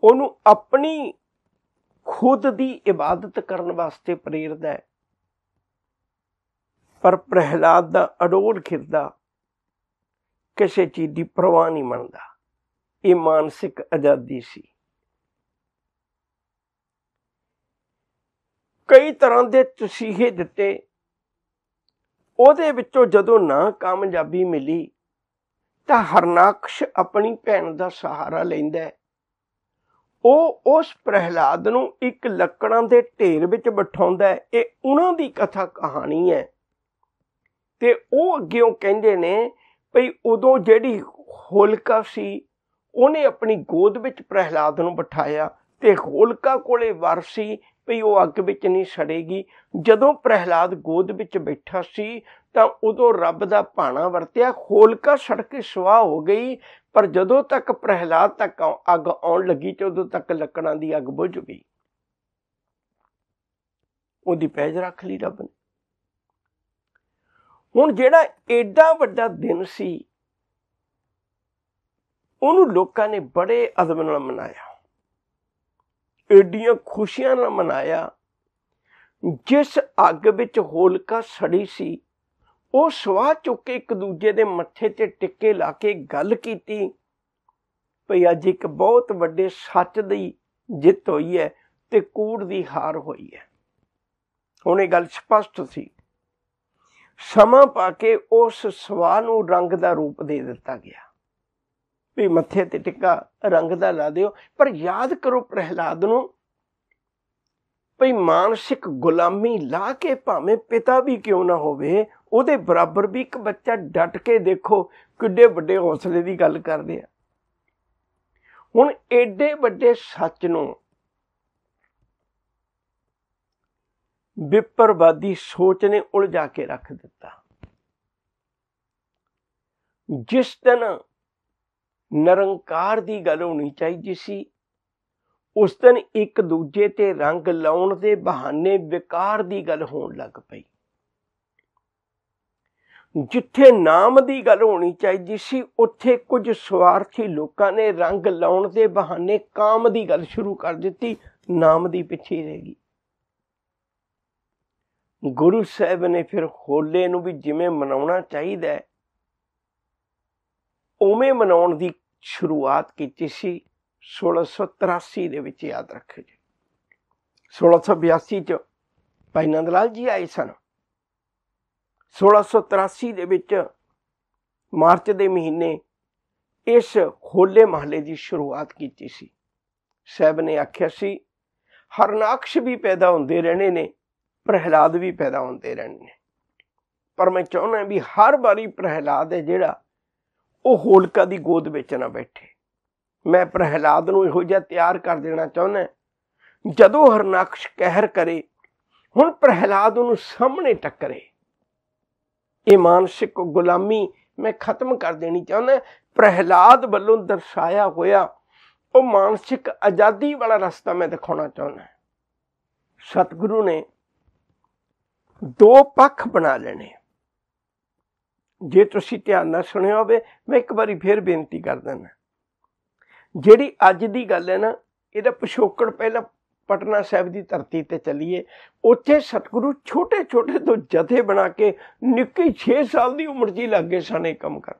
ਉਹਨੂੰ ਆਪਣੀ ਖੁਦ ਦੀ ਇਬਾਦਤ ਕਰਨ ਵਾਸਤੇ ਪ੍ਰੇਰਦਾ ਹੈ ਪਰ ਪ੍ਰਹਿਲਾਦ ਦਾ ਅਡੋਲ ਖਿਰਦਾ ਕਿਸੇ ਚੀਜ਼ ਦੀ ਪਰਵਾਹ ਨਹੀਂ ਮੰਨਦਾ ਇਹ ਮਾਨਸਿਕ ਆਜ਼ਾਦੀ ਸੀ ਕਈ ਤਰ੍ਹਾਂ ਦੇ ਤਸੀਹੇ ਦਿੱਤੇ ਉਹਦੇ ਵਿੱਚੋਂ ਜਦੋਂ ਨਾ ਕਾਮਯਾਬੀ ਮਿਲੀ ਤਾਂ ਹਰਨਾਕਸ਼ ਆਪਣੀ ਭੈਣ ਦਾ ਸਹਾਰਾ ਲੈਂਦਾ ਉਹ ਉਸ ਪ੍ਰਹਿਲਾਦ ਨੂੰ ਇੱਕ ਲੱਕੜਾਂ ਦੇ ਢੇਰ ਵਿੱਚ ਬਿਠਾਉਂਦਾ ਇਹ ਉਹਨਾਂ ਦੀ ਕਥਾ ਕਹਾਣੀ ਹੈ ਤੇ ਉਹ ਅੱਗੇ ਉਹ ਕਹਿੰਦੇ ਨੇ ਭਈ ਉਦੋਂ ਜਿਹੜੀ ਹੋਲਕਾ ਸੀ ਉਹਨੇ ਆਪਣੀ ਗੋਦ ਵਿੱਚ ਪ੍ਰਹਿਲਾਦ ਨੂੰ ਬਿਠਾਇਆ ਤੇ ਹੋਲਕਾ ਕੋਲੇ ਵਰਸੀ ਸੀ ਵੀ ਉਹ ਅੱਗ ਵਿੱਚ ਨਹੀਂ ਸੜੇਗੀ ਜਦੋਂ ਪ੍ਰਹਿਲਾਦ ਗੋਦ ਵਿੱਚ ਬੈਠਾ ਸੀ ਤਾਂ ਉਦੋਂ ਰੱਬ ਦਾ ਭਾਣਾ ਵਰਤਿਆ ਹੋਲਕਾ ਸੜ ਕੇ ਸਵਾ ਹੋ ਗਈ ਪਰ ਜਦੋਂ ਤੱਕ ਪ੍ਰਹਿਲਾਦ ਤੱਕ ਅੱਗ ਆਉਣ ਲੱਗੀ ਤੇ ਉਦੋਂ ਤੱਕ ਲੱਕੜਾਂ ਦੀ ਅੱਗ ਬੁਝ ਗਈ ਉਹਦੀ ਪੈਜ ਰੱਖ ਲਈ ਰੱਬ ਨੇ ਹੁਣ ਜਿਹੜਾ ਐਡਾ ਵੱਡਾ ਦਿਨ ਸੀ ਉਹਨੂੰ ਲੋਕਾਂ ਨੇ ਬੜੇ ਅਦਬ ਨਾਲ ਮਨਾਇਆ ਏਡੀਆਂ ਖੁਸ਼ੀਆਂ ਨਾਲ ਮਨਾਇਆ ਜਿਸ ਅੱਗ ਵਿੱਚ ਹੋਲਕਾ ਸੜੀ ਸੀ ਉਹ ਸਵਾਹ ਚੁੱਕ ਕੇ ਇੱਕ ਦੂਜੇ ਦੇ ਮੱਥੇ ਤੇ ਟਿੱਕੇ ਲਾ ਕੇ ਗੱਲ ਕੀਤੀ ਭਈ ਅੱਜ ਇੱਕ ਬਹੁਤ ਵੱਡੇ ਸੱਚ ਦੀ ਜਿੱਤ ਹੋਈ ਹੈ ਤੇ ਕੂੜ ਦੀ ਹਾਰ ਹੋਈ ਹੈ ਹੁਣ ਇਹ ਗੱਲ ਸਪਸ਼ਟ ਸੀ ਸਮਾਂ ਪਾ ਕੇ ਉਸ ਸਵਾਹ ਨੂੰ ਰੰਗ ਦਾ ਰੂਪ ਦੇ ਦਿੱਤਾ ਗਿਆ ਵੀ ਮੱਥੇ ਤੇ ਟਿੱਕਾ ਰੰਗ ਦਾ ਲਾ ਦਿਓ ਪਰ ਯਾਦ ਕਰੋ ਪ੍ਰਹਿਲਾਦ ਨੂੰ ਭਈ ਮਾਨਸਿਕ ਗੁਲਾਮੀ ਲਾ ਕੇ ਭਾਵੇਂ ਪਿਤਾ ਵੀ ਕਿਉਂ ਨਾ ਹੋਵੇ ਉਹਦੇ ਬਰਾਬਰ ਵੀ ਇੱਕ ਬੱਚਾ ਡਟ ਕੇ ਦੇਖੋ ਕਿੱਡੇ ਵੱਡੇ ਹੌਸਲੇ ਦੀ ਗੱਲ ਕਰਦੇ ਆ ਹੁਣ ਐਡੇ ਵੱਡੇ ਸੱਚ ਨੂੰ ਵਿਪਰਵਾਦੀ ਸੋਚ ਨੇ ਉਲਝਾ ਕੇ ਰੱਖ ਦਿੱਤਾ ਜਿਸ ਤਨ ਨਿਰੰਕਾਰ ਦੀ ਗੱਲ ਹੋਣੀ ਚਾਹੀਦੀ ਸੀ ਉਸ ਦਿਨ ਇੱਕ ਦੂਜੇ ਤੇ ਰੰਗ ਲਾਉਣ ਦੇ ਬਹਾਨੇ ਵਿਕਾਰ ਦੀ ਗੱਲ ਹੋਣ ਲੱਗ ਪਈ ਜਿੱਥੇ ਨਾਮ ਦੀ ਗੱਲ ਹੋਣੀ ਚਾਹੀਦੀ ਸੀ ਉੱਥੇ ਕੁਝ ਸਵਾਰਥੀ ਲੋਕਾਂ ਨੇ ਰੰਗ ਲਾਉਣ ਦੇ ਬਹਾਨੇ ਕਾਮ ਦੀ ਗੱਲ ਸ਼ੁਰੂ ਕਰ ਦਿੱਤੀ ਨਾਮ ਦੀ ਪਿੱਛੇ ਰਹਿ ਗਈ ਗੁਰੂ ਸਾਹਿਬ ਨੇ ਫਿਰ ਹੋਲੇ ਨੂੰ ਵੀ ਜਿਵੇਂ ਮਨਾਉਣਾ ਚਾਹੀਦਾ ਉਵੇਂ ਮਨਾਉਣ ਦੀ ਸ਼ੁਰੂਆਤ ਕੀਤੀ ਸੀ 1683 ਦੇ ਵਿੱਚ ਯਾਦ ਰੱਖਿਓ ਜੀ 1682 ਚ ਭਾਈ ਨੰਦ ਲਾਲ ਜੀ ਆਏ ਸਨ 1683 ਦੇ ਵਿੱਚ ਮਾਰਚ ਦੇ ਮਹੀਨੇ ਇਸ ਹੋਲੇ ਮਹੱਲੇ ਦੀ ਸ਼ੁਰੂਆਤ ਕੀਤੀ ਸੀ ਸਹਿਬ ਨੇ ਆਖਿਆ ਸੀ ਹਰਨਾਕਸ਼ ਵੀ ਪੈਦਾ ਹੁੰਦੇ ਰਹਿਣੇ ਨੇ ਪ੍ਰਹਿਲਾਦ ਵੀ ਪੈਦਾ ਹੁੰਦੇ ਰਹਿਣੇ ਨੇ ਪਰ ਮੈਂ ਚਾਹੁੰਦਾ ਵੀ ਹਰ ਵਾਰੀ ਪ੍ਰਹਿਲਾਦ ਹੈ ਜਿਹੜਾ ਉਹ ਹੋਲਕਾ ਦੀ ਗੋਦ ਵਿੱਚ ਨਾ ਬੈਠੇ ਮੈਂ ਪ੍ਰਹਿਲਾਦ ਨੂੰ ਇਹੋ ਜਿਹਾ ਤਿਆਰ ਕਰ ਦੇਣਾ ਚਾਹੁੰਦਾ ਜਦੋਂ ਹਰਨਾਕਸ਼ ਕਹਿਰ ਕਰੇ ਹੁਣ ਪ੍ਰਹਿਲਾਦ ਉਹਨੂੰ ਸਾਹਮਣੇ ਟੱਕਰੇ ਇਹ ਮਾਨਸਿਕ ਗੁਲਾਮੀ ਮੈਂ ਖਤਮ ਕਰ ਦੇਣੀ ਚਾਹੁੰਦਾ ਪ੍ਰਹਿਲਾਦ ਵੱਲੋਂ ਦਰਸਾਇਆ ਹੋਇਆ ਉਹ ਮਾਨਸਿਕ ਆਜ਼ਾਦੀ ਵਾਲਾ ਰਸਤਾ ਮੈਂ ਦਿਖਾਉਣਾ ਚਾਹੁੰਦਾ ਸਤਿਗੁਰੂ ਨੇ ਦੋ ਪੱਖ ਬਣਾ ਲੈਣੇ ਜੇ ਤੁਸੀਂ ਧਿਆਨ ਨਾਲ ਸੁਣਿਆ ਹੋਵੇ ਮੈਂ ਇੱਕ ਵਾਰੀ ਫੇਰ ਬੇਨਤੀ ਕਰ ਦਿੰਦਾ ਜਿਹੜੀ ਅੱਜ ਦੀ ਗੱਲ ਹੈ ਨਾ ਇਹਦਾ ਪਿਛੋਕੜ ਪਹਿਲਾਂ ਪਟਨਾ ਸਾਹਿਬ ਦੀ ਧਰਤੀ ਤੇ ਚੱਲੀਏ ਉੱਥੇ ਸਤਿਗੁਰੂ ਛੋਟੇ ਛੋਟੇ ਤੋਂ ਜਥੇ ਬਣਾ ਕੇ ਨਿੱਕੀ 6 ਸਾਲ ਦੀ ਉਮਰ 'ਚ ਹੀ ਲੱਗੇ ਸਨ ਇਹ ਕੰਮ ਕਰ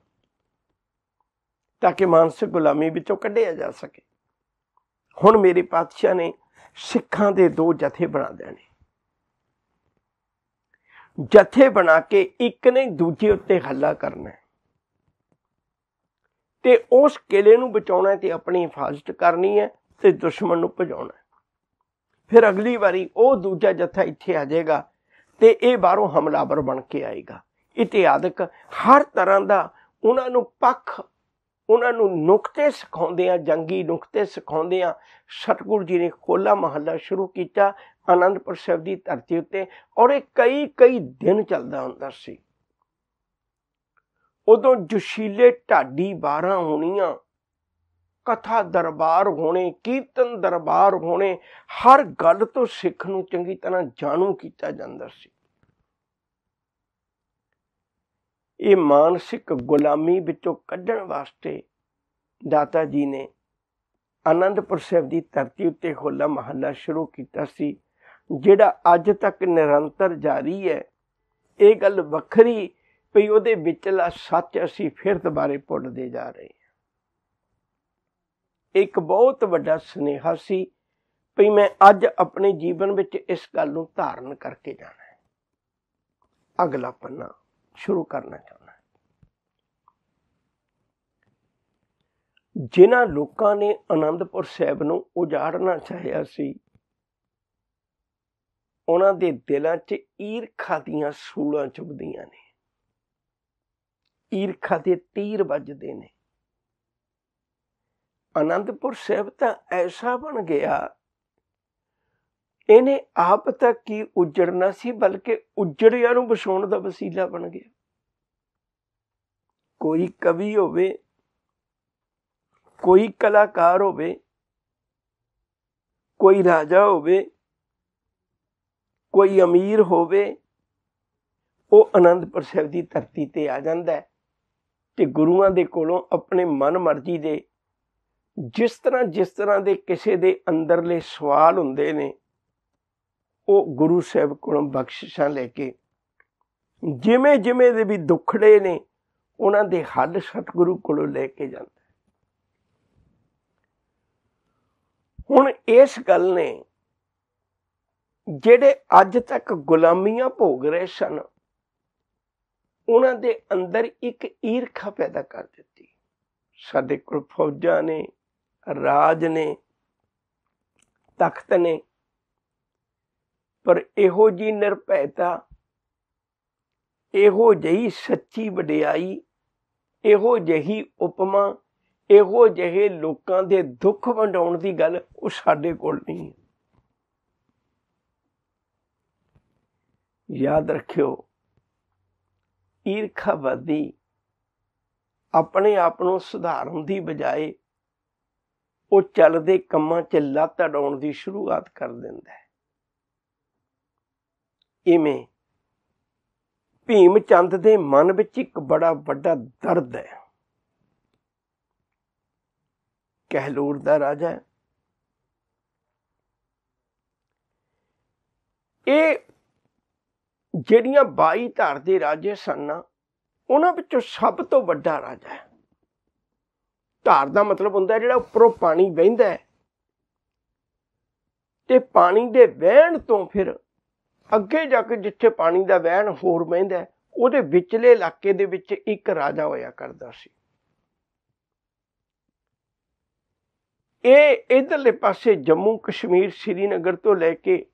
ਤਾਂ ਕਿ ਮਾਨਸਿਕ ਗੁਲਾਮੀ ਵਿੱਚੋਂ ਕੱਢਿਆ ਜਾ ਸਕੇ ਹੁਣ ਮੇਰੇ ਪਾਤਸ਼ਾਹ ਨੇ ਸਿੱਖਾਂ ਦੇ ਦੋ ਜਥੇ ਬਣਾ ਦੇਣੇ ਜਥੇ ਬਣਾ ਕੇ ਇੱਕ ਨੇ ਦੂਜੇ ਉੱਤੇ ਹੱਲਾ ਕਰਨਾ ਤੇ ਉਸ ਕਿਲੇ ਨੂੰ ਬਚਾਉਣਾ ਤੇ ਆਪਣੀ ਹਿਫਾਜ਼ਤ ਕਰਨੀ ਹੈ ਤੇ ਦੁਸ਼ਮਣ ਨੂੰ ਭਜਾਉਣਾ ਫਿਰ ਅਗਲੀ ਵਾਰੀ ਉਹ ਦੂਜਾ ਜਥਾ ਇੱਥੇ ਆ ਜਾਏਗਾ ਤੇ ਇਹ ਬਾਹਰੋਂ ਹਮਲਾਵਰ ਬਣ ਕੇ ਆਏਗਾ ਇਤਿਆਦਕ ਹਰ ਤਰ੍ਹਾਂ ਦਾ ਉਹਨਾਂ ਨੂੰ ਪੱਖ ਉਹਨਾਂ ਨੂੰ ਨੁਕਤੇ ਸਿਖਾਉਂਦੇ ਆ ਜੰਗੀ ਨੁਕਤੇ ਸਿਖਾਉਂਦੇ ਆ ਸਤਗੁਰੂ ਜੀ ਨੇ ਕੋਲਾ ਮਹੱਲਾ ਸ਼ੁਰੂ ਕੀਤਾ ਆਨੰਦਪੁਰ ਸਾਹਿਬ ਦੀ ਧਰਤੀ ਉੱਤੇ ਔਰ ਇਹ ਕਈ ਕਈ ਦਿਨ ਚੱਲਦਾ ਹੁੰਦਾ ਸੀ ਉਦੋਂ ਜੁਸ਼ੀਲੇ ਢਾਡੀ 12 ਹੋਣੀਆਂ ਕਥਾ ਦਰਬਾਰ ਹੋਣੇ ਕੀਰਤਨ ਦਰਬਾਰ ਹੋਣੇ ਹਰ ਗੱਲ ਤੋਂ ਸਿੱਖ ਨੂੰ ਚੰਗੀ ਤਰ੍ਹਾਂ ਜਾਣੂ ਕੀਤਾ ਜਾਂਦਾ ਸੀ ਇਹ ਮਾਨਸਿਕ ਗੁਲਾਮੀ ਵਿੱਚੋਂ ਕੱਢਣ ਵਾਸਤੇ ਦਾਤਾ ਜੀ ਨੇ ਆਨੰਦਪੁਰ ਸਾਹਿਬ ਦੀ ਧਰਤੀ ਉੱਤੇ ਹੋਲਾ ਮਹੱਲਾ ਸ਼ੁਰੂ ਕੀਤਾ ਸੀ ਜਿਹੜਾ ਅੱਜ ਤੱਕ ਨਿਰੰਤਰ ਜਾਰੀ ਹੈ ਇਹ ਗੱਲ ਵੱਖਰੀ ਪਈ ਉਹਦੇ ਵਿੱਚਲਾ ਸੱਚ ਅਸੀਂ ਫਿਰ ਦੁਬਾਰੇ ਪੁੱਟਦੇ ਜਾ ਰਹੇ ਹਾਂ ਇੱਕ ਬਹੁਤ ਵੱਡਾ ਸੁਨੇਹਾ ਸੀ ਪਈ ਮੈਂ ਅੱਜ ਆਪਣੇ ਜੀਵਨ ਵਿੱਚ ਇਸ ਗੱਲ ਨੂੰ ਧਾਰਨ ਕਰਕੇ ਜਾਣਾ ਹੈ ਅਗਲਾ ਪੰਨਾ ਸ਼ੁਰੂ ਕਰਨਾ ਚਾਹੁੰਦਾ ਜਿਨ੍ਹਾਂ ਲੋਕਾਂ ਨੇ ਆਨੰਦਪੁਰ ਸਾਹਿਬ ਨੂੰ ਉਜਾੜਨਾ ਚਾਹਿਆ ਸੀ ਉਹਨਾਂ ਦੇ ਦਿਲਾਂ 'ਚ ਈਰਖਾ ਦੀਆਂ ਸੂਲਾਂ ਚੁਭਦੀਆਂ ਨੇ ਈਰਖਾ ਦੇ ਤੀਰ ਵੱਜਦੇ ਨੇ ਅਨੰਦਪੁਰ ਸਾਹਿਬ ਤਾਂ ਐਸਾ ਬਣ ਗਿਆ ਇਹਨੇ ਆਪ ਤੱਕ ਕੀ ਉਜੜਨਾ ਸੀ ਬਲਕਿ ਉਜੜਿਆ ਨੂੰ ਬਸਾਉਣ ਦਾ ਵਸੀਲਾ ਬਣ ਗਿਆ ਕੋਈ ਕਵੀ ਹੋਵੇ ਕੋਈ ਕਲਾਕਾਰ ਹੋਵੇ ਕੋਈ ਰਾਜਾ ਹੋਵੇ ਕੋਈ ਅਮੀਰ ਹੋਵੇ ਉਹ ਆਨੰਦ ਸਾਹਿਬ ਦੀ ਧਰਤੀ ਤੇ ਆ ਜਾਂਦਾ ਹੈ ਤੇ ਗੁਰੂਆਂ ਦੇ ਕੋਲੋਂ ਆਪਣੇ ਮਨ ਮਰਜ਼ੀ ਦੇ ਜਿਸ ਤਰ੍ਹਾਂ ਜਿਸ ਤਰ੍ਹਾਂ ਦੇ ਕਿਸੇ ਦੇ ਅੰਦਰਲੇ ਸਵਾਲ ਹੁੰਦੇ ਨੇ ਉਹ ਗੁਰੂ ਸਾਹਿਬ ਕੋਲੋਂ ਬਖਸ਼ਿਸ਼ਾਂ ਲੈ ਕੇ ਜਿਵੇਂ ਜਿਵੇਂ ਦੇ ਵੀ ਦੁੱਖੜੇ ਨੇ ਉਹਨਾਂ ਦੇ ਹੱਲ ਸਤਿਗੁਰੂ ਕੋਲੋਂ ਲੈ ਕੇ ਜਾਂਦਾ ਹੁਣ ਇਸ ਗੱਲ ਨੇ ਜਿਹੜੇ ਅੱਜ ਤੱਕ ਗੁਲਾਮੀਆਂ ਭੋਗ ਰਹੇ ਸਨ ਉਹਨਾਂ ਦੇ ਅੰਦਰ ਇੱਕ ਈਰਖਾ ਪੈਦਾ ਕਰ ਦਿੱਤੀ ਸਾਡੇ ਕੋਲ ਫੌਜਾਂ ਨੇ ਰਾਜ ਨੇ ਤਖਤ ਨੇ ਪਰ ਇਹੋ ਜੀ ਨਿਰਭੈਤਾ ਇਹੋ ਜਹੀ ਸੱਚੀ ਵਡਿਆਈ ਇਹੋ ਜਹੀ ਉਪਮਾ ਇਹੋ ਜਿਹੇ ਲੋਕਾਂ ਦੇ ਦੁੱਖ ਵੰਡਾਉਣ ਦੀ ਗੱਲ ਉਹ ਸਾਡੇ ਕੋਲ ਨਹੀਂ ਹੈ ਯਾਦ ਰੱਖਿਓ ਈਰਖਾ ਵਧੀ ਆਪਣੇ ਆਪ ਨੂੰ ਸੁਧਾਰਨ ਦੀ ਬਜਾਏ ਉਹ ਚੱਲਦੇ ਕੰਮਾਂ 'ਚ ਲੱਤ ਅਡਾਉਣ ਦੀ ਸ਼ੁਰੂਆਤ ਕਰ ਦਿੰਦਾ ਹੈ ਇਵੇਂ ਭੀਮ ਚੰਦ ਦੇ ਮਨ ਵਿੱਚ ਇੱਕ ਬੜਾ ਵੱਡਾ ਦਰਦ ਹੈ ਕਹਿਲੂਰ ਦਾ ਰਾਜਾ ਇਹ ਜਿਹੜੀਆਂ 22 ਧਾਰ ਦੇ ਰਾਜੇ ਸਨ ਉਹਨਾਂ ਵਿੱਚੋਂ ਸਭ ਤੋਂ ਵੱਡਾ ਰਾਜਾ ਹੈ ਧਾਰ ਦਾ ਮਤਲਬ ਹੁੰਦਾ ਜਿਹੜਾ ਉੱਪਰੋਂ ਪਾਣੀ ਵਹਿੰਦਾ ਤੇ ਪਾਣੀ ਦੇ ਵਹਿਣ ਤੋਂ ਫਿਰ ਅੱਗੇ ਜਾ ਕੇ ਜਿੱਥੇ ਪਾਣੀ ਦਾ ਵਹਿਣ ਹੋਰ ਵਹਿੰਦਾ ਉਹਦੇ ਵਿਚਲੇ ਇਲਾਕੇ ਦੇ ਵਿੱਚ ਇੱਕ ਰਾਜਾ ਹੋਇਆ ਕਰਦਾ ਸੀ ਇਹ ਇਧਰਲੇ ਪਾਸੇ ਜੰਮੂ ਕਸ਼ਮੀਰ ਸ਼੍ਰੀਨਗਰ ਤੋਂ ਲੈ ਕੇ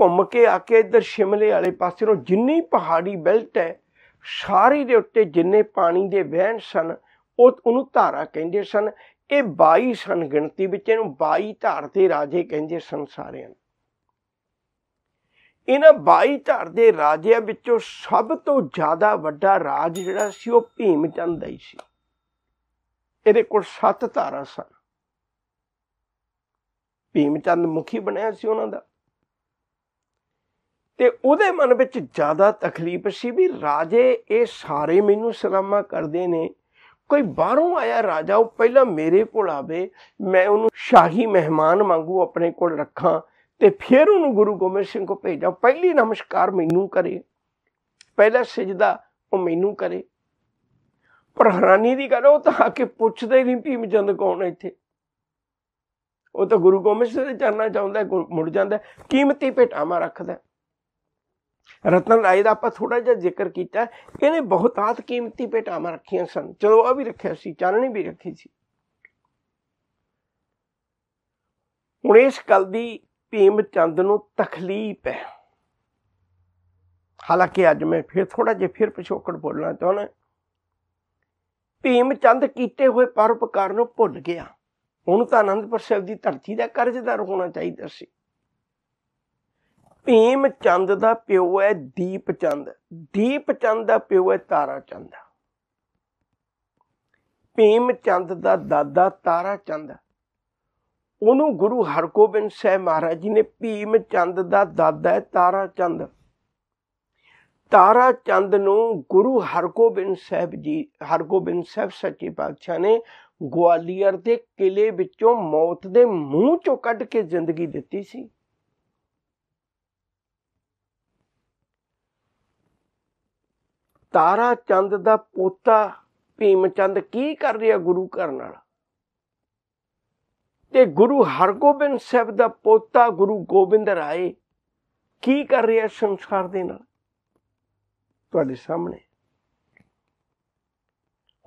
ਘੁੰਮ ਕੇ ਆ ਕੇ ਇਧਰ ਸ਼ਿਮਲੇ ਵਾਲੇ ਪਾਸੇ ਨੂੰ ਜਿੰਨੀ ਪਹਾੜੀ ਬੈਲਟ ਹੈ ਸਾਰੀ ਦੇ ਉੱਤੇ ਜਿੰਨੇ ਪਾਣੀ ਦੇ ਵਹਿਣ ਸਨ ਉਹ ਉਹਨੂੰ ਧਾਰਾ ਕਹਿੰਦੇ ਸਨ ਇਹ 22 ਸਨ ਗਿਣਤੀ ਵਿੱਚ ਇਹਨੂੰ 22 ਧਾਰ ਦੇ ਰਾਜੇ ਕਹਿੰਦੇ ਸਨ ਸਾਰਿਆਂ ਇਹਨਾਂ 22 ਧਰ ਦੇ ਰਾਜਿਆਂ ਵਿੱਚੋਂ ਸਭ ਤੋਂ ਜ਼ਿਆਦਾ ਵੱਡਾ ਰਾਜ ਜਿਹੜਾ ਸੀ ਉਹ ਭੀਮ ਚੰਦ ਦਾ ਹੀ ਸੀ ਇਹਦੇ ਕੋਲ 7 ਧਾਰਾਂ ਸਨ ਭੀਮ ਚੰਦ ਮੁਖੀ ਬਣਿਆ ਸੀ ਉਹਨਾਂ ਦਾ ਤੇ ਉਹਦੇ ਮਨ ਵਿੱਚ ਜ਼ਿਆਦਾ ਤਕਲੀਫ ਸੀ ਵੀ ਰਾਜੇ ਇਹ ਸਾਰੇ ਮੈਨੂੰ ਸਲਾਮਾ ਕਰਦੇ ਨੇ ਕੋਈ ਬਾਹਰੋਂ ਆਇਆ ਰਾਜਾ ਉਹ ਪਹਿਲਾਂ ਮੇਰੇ ਕੋਲ ਆਵੇ ਮੈਂ ਉਹਨੂੰ ਸ਼ਾਹੀ ਮਹਿਮਾਨ ਵਾਂਗੂ ਆਪਣੇ ਕੋਲ ਰੱਖਾਂ ਤੇ ਫਿਰ ਉਹਨੂੰ ਗੁਰੂ ਗੋਬਿੰਦ ਸਿੰਘ ਕੋ ਭੇਜਾ ਪਹਿਲੀ ਨਮਸਕਾਰ ਮੈਨੂੰ ਕਰੇ ਪਹਿਲਾ ਸਜਦਾ ਉਹ ਮੈਨੂੰ ਕਰੇ ਪਰ ਹਰਾਨੀ ਦੀ ਗੱਲ ਉਹ ਤਾਂ ਆ ਕੇ ਪੁੱਛਦਾ ਹੀ ਨਹੀਂ ਭੀਮ ਚੰਦ ਕੌਣ ਹੈ ਇੱਥੇ ਉਹ ਤਾਂ ਗੁਰੂ ਗੋਬਿੰਦ ਸਿੰਘ ਦੇ ਚਰਨਾਂ ਚਾਹੁੰਦਾ ਮੁੜ ਜਾਂਦਾ ਕੀਮਤੀ ਮਾ ਰੱਖਦਾ ਰਤਨ ਰਾਏ ਦਾ ਆਪਾਂ ਥੋੜਾ ਜਿਹਾ ਜ਼ਿਕਰ ਕੀਤਾ ਇਹਨੇ ਬਹੁਤ ਆਤ ਕੀਮਤੀ ਮਾ ਰੱਖੀਆਂ ਸਨ ਚਲੋ ਆ ਵੀ ਰੱਖਿਆ ਸੀ ਚਾਨਣੀ ਵੀ ਰੱਖੀ ਸੀ ਹੁਣ ਇਸ ਗੱਲ ਦੀ ਭੀਮ ਚੰਦ ਨੂੰ ਤਖਲੀਪ ਹੈ ਹਾਲਾਂਕਿ ਅੱਜ ਮੈਂ ਫਿਰ ਥੋੜਾ ਜਿਹਾ ਫਿਰ ਪਿਛੋਕੜ ਬੋਲਣਾ ਚਾਹੁੰਦਾ ਭੀਮ ਚੰਦ ਕੀਤੇ ਹੋਏ ਪਰਉਪਕਾਰ ਨੂੰ ਭੁੱਲ ਗਿਆ ਉਹਨੂੰ ਤਾਂ ਆਨੰਦਪੁਰ ਸਾਹਿਬ ਦੀ ਧਰਤੀ ਦਾ ਕਰਜ਼ਦਾਰ ਹੋਣਾ ਚਾਹੀਦਾ ਸੀ ਭੀਮ ਚੰਦ ਦਾ ਪਿਓ ਹੈ ਦੀਪ ਚੰਦ ਦੀਪ ਚੰਦ ਦਾ ਪਿਓ ਹੈ ਤਾਰਾ ਚੰਦ ਭੀਮ ਚੰਦ ਦਾ ਦਾਦਾ ਤਾਰਾ ਚੰਦ ਉਹਨੂੰ ਗੁਰੂ ਹਰਗੋਬਿੰਦ ਸਾਹਿਬ ਮਹਾਰਾਜ ਜੀ ਨੇ ਭੀਮ ਚੰਦ ਦਾ ਦਾਦਾ ਤਾਰਾ ਚੰਦ ਤਾਰਾ ਚੰਦ ਨੂੰ ਗੁਰੂ ਹਰਗੋਬਿੰਦ ਸਾਹਿਬ ਜੀ ਹਰਗੋਬਿੰਦ ਸਾਹਿਬ ਸੱਚੇ ਪਾਤਸ਼ਾਹ ਨੇ ਗਵਾਲੀਅਰ ਦੇ ਕਿਲੇ ਵਿੱਚੋਂ ਮੌਤ ਦੇ ਮੂੰਹ ਚੋਂ ਕੱਢ ਕੇ ਜ਼ਿੰਦਗੀ ਦਿੱਤੀ ਸੀ ਤਾਰਾ ਚੰਦ ਦਾ ਪੋਤਾ ਭੀਮ ਚੰਦ ਕੀ ਕਰ ਰਿਹਾ ਗੁਰੂ ਘਰ ਨਾਲ ਤੇ ਗੁਰੂ ਹਰਗੋਬਿੰਦ ਸਾਹਿਬ ਦਾ ਪੋਤਾ ਗੁਰੂ ਗੋਬਿੰਦ ਰਾਏ ਕੀ ਕਰ ਰਿਹਾ ਸੰਸਾਰ ਦੇ ਨਾਲ ਤੁਹਾਡੇ ਸਾਹਮਣੇ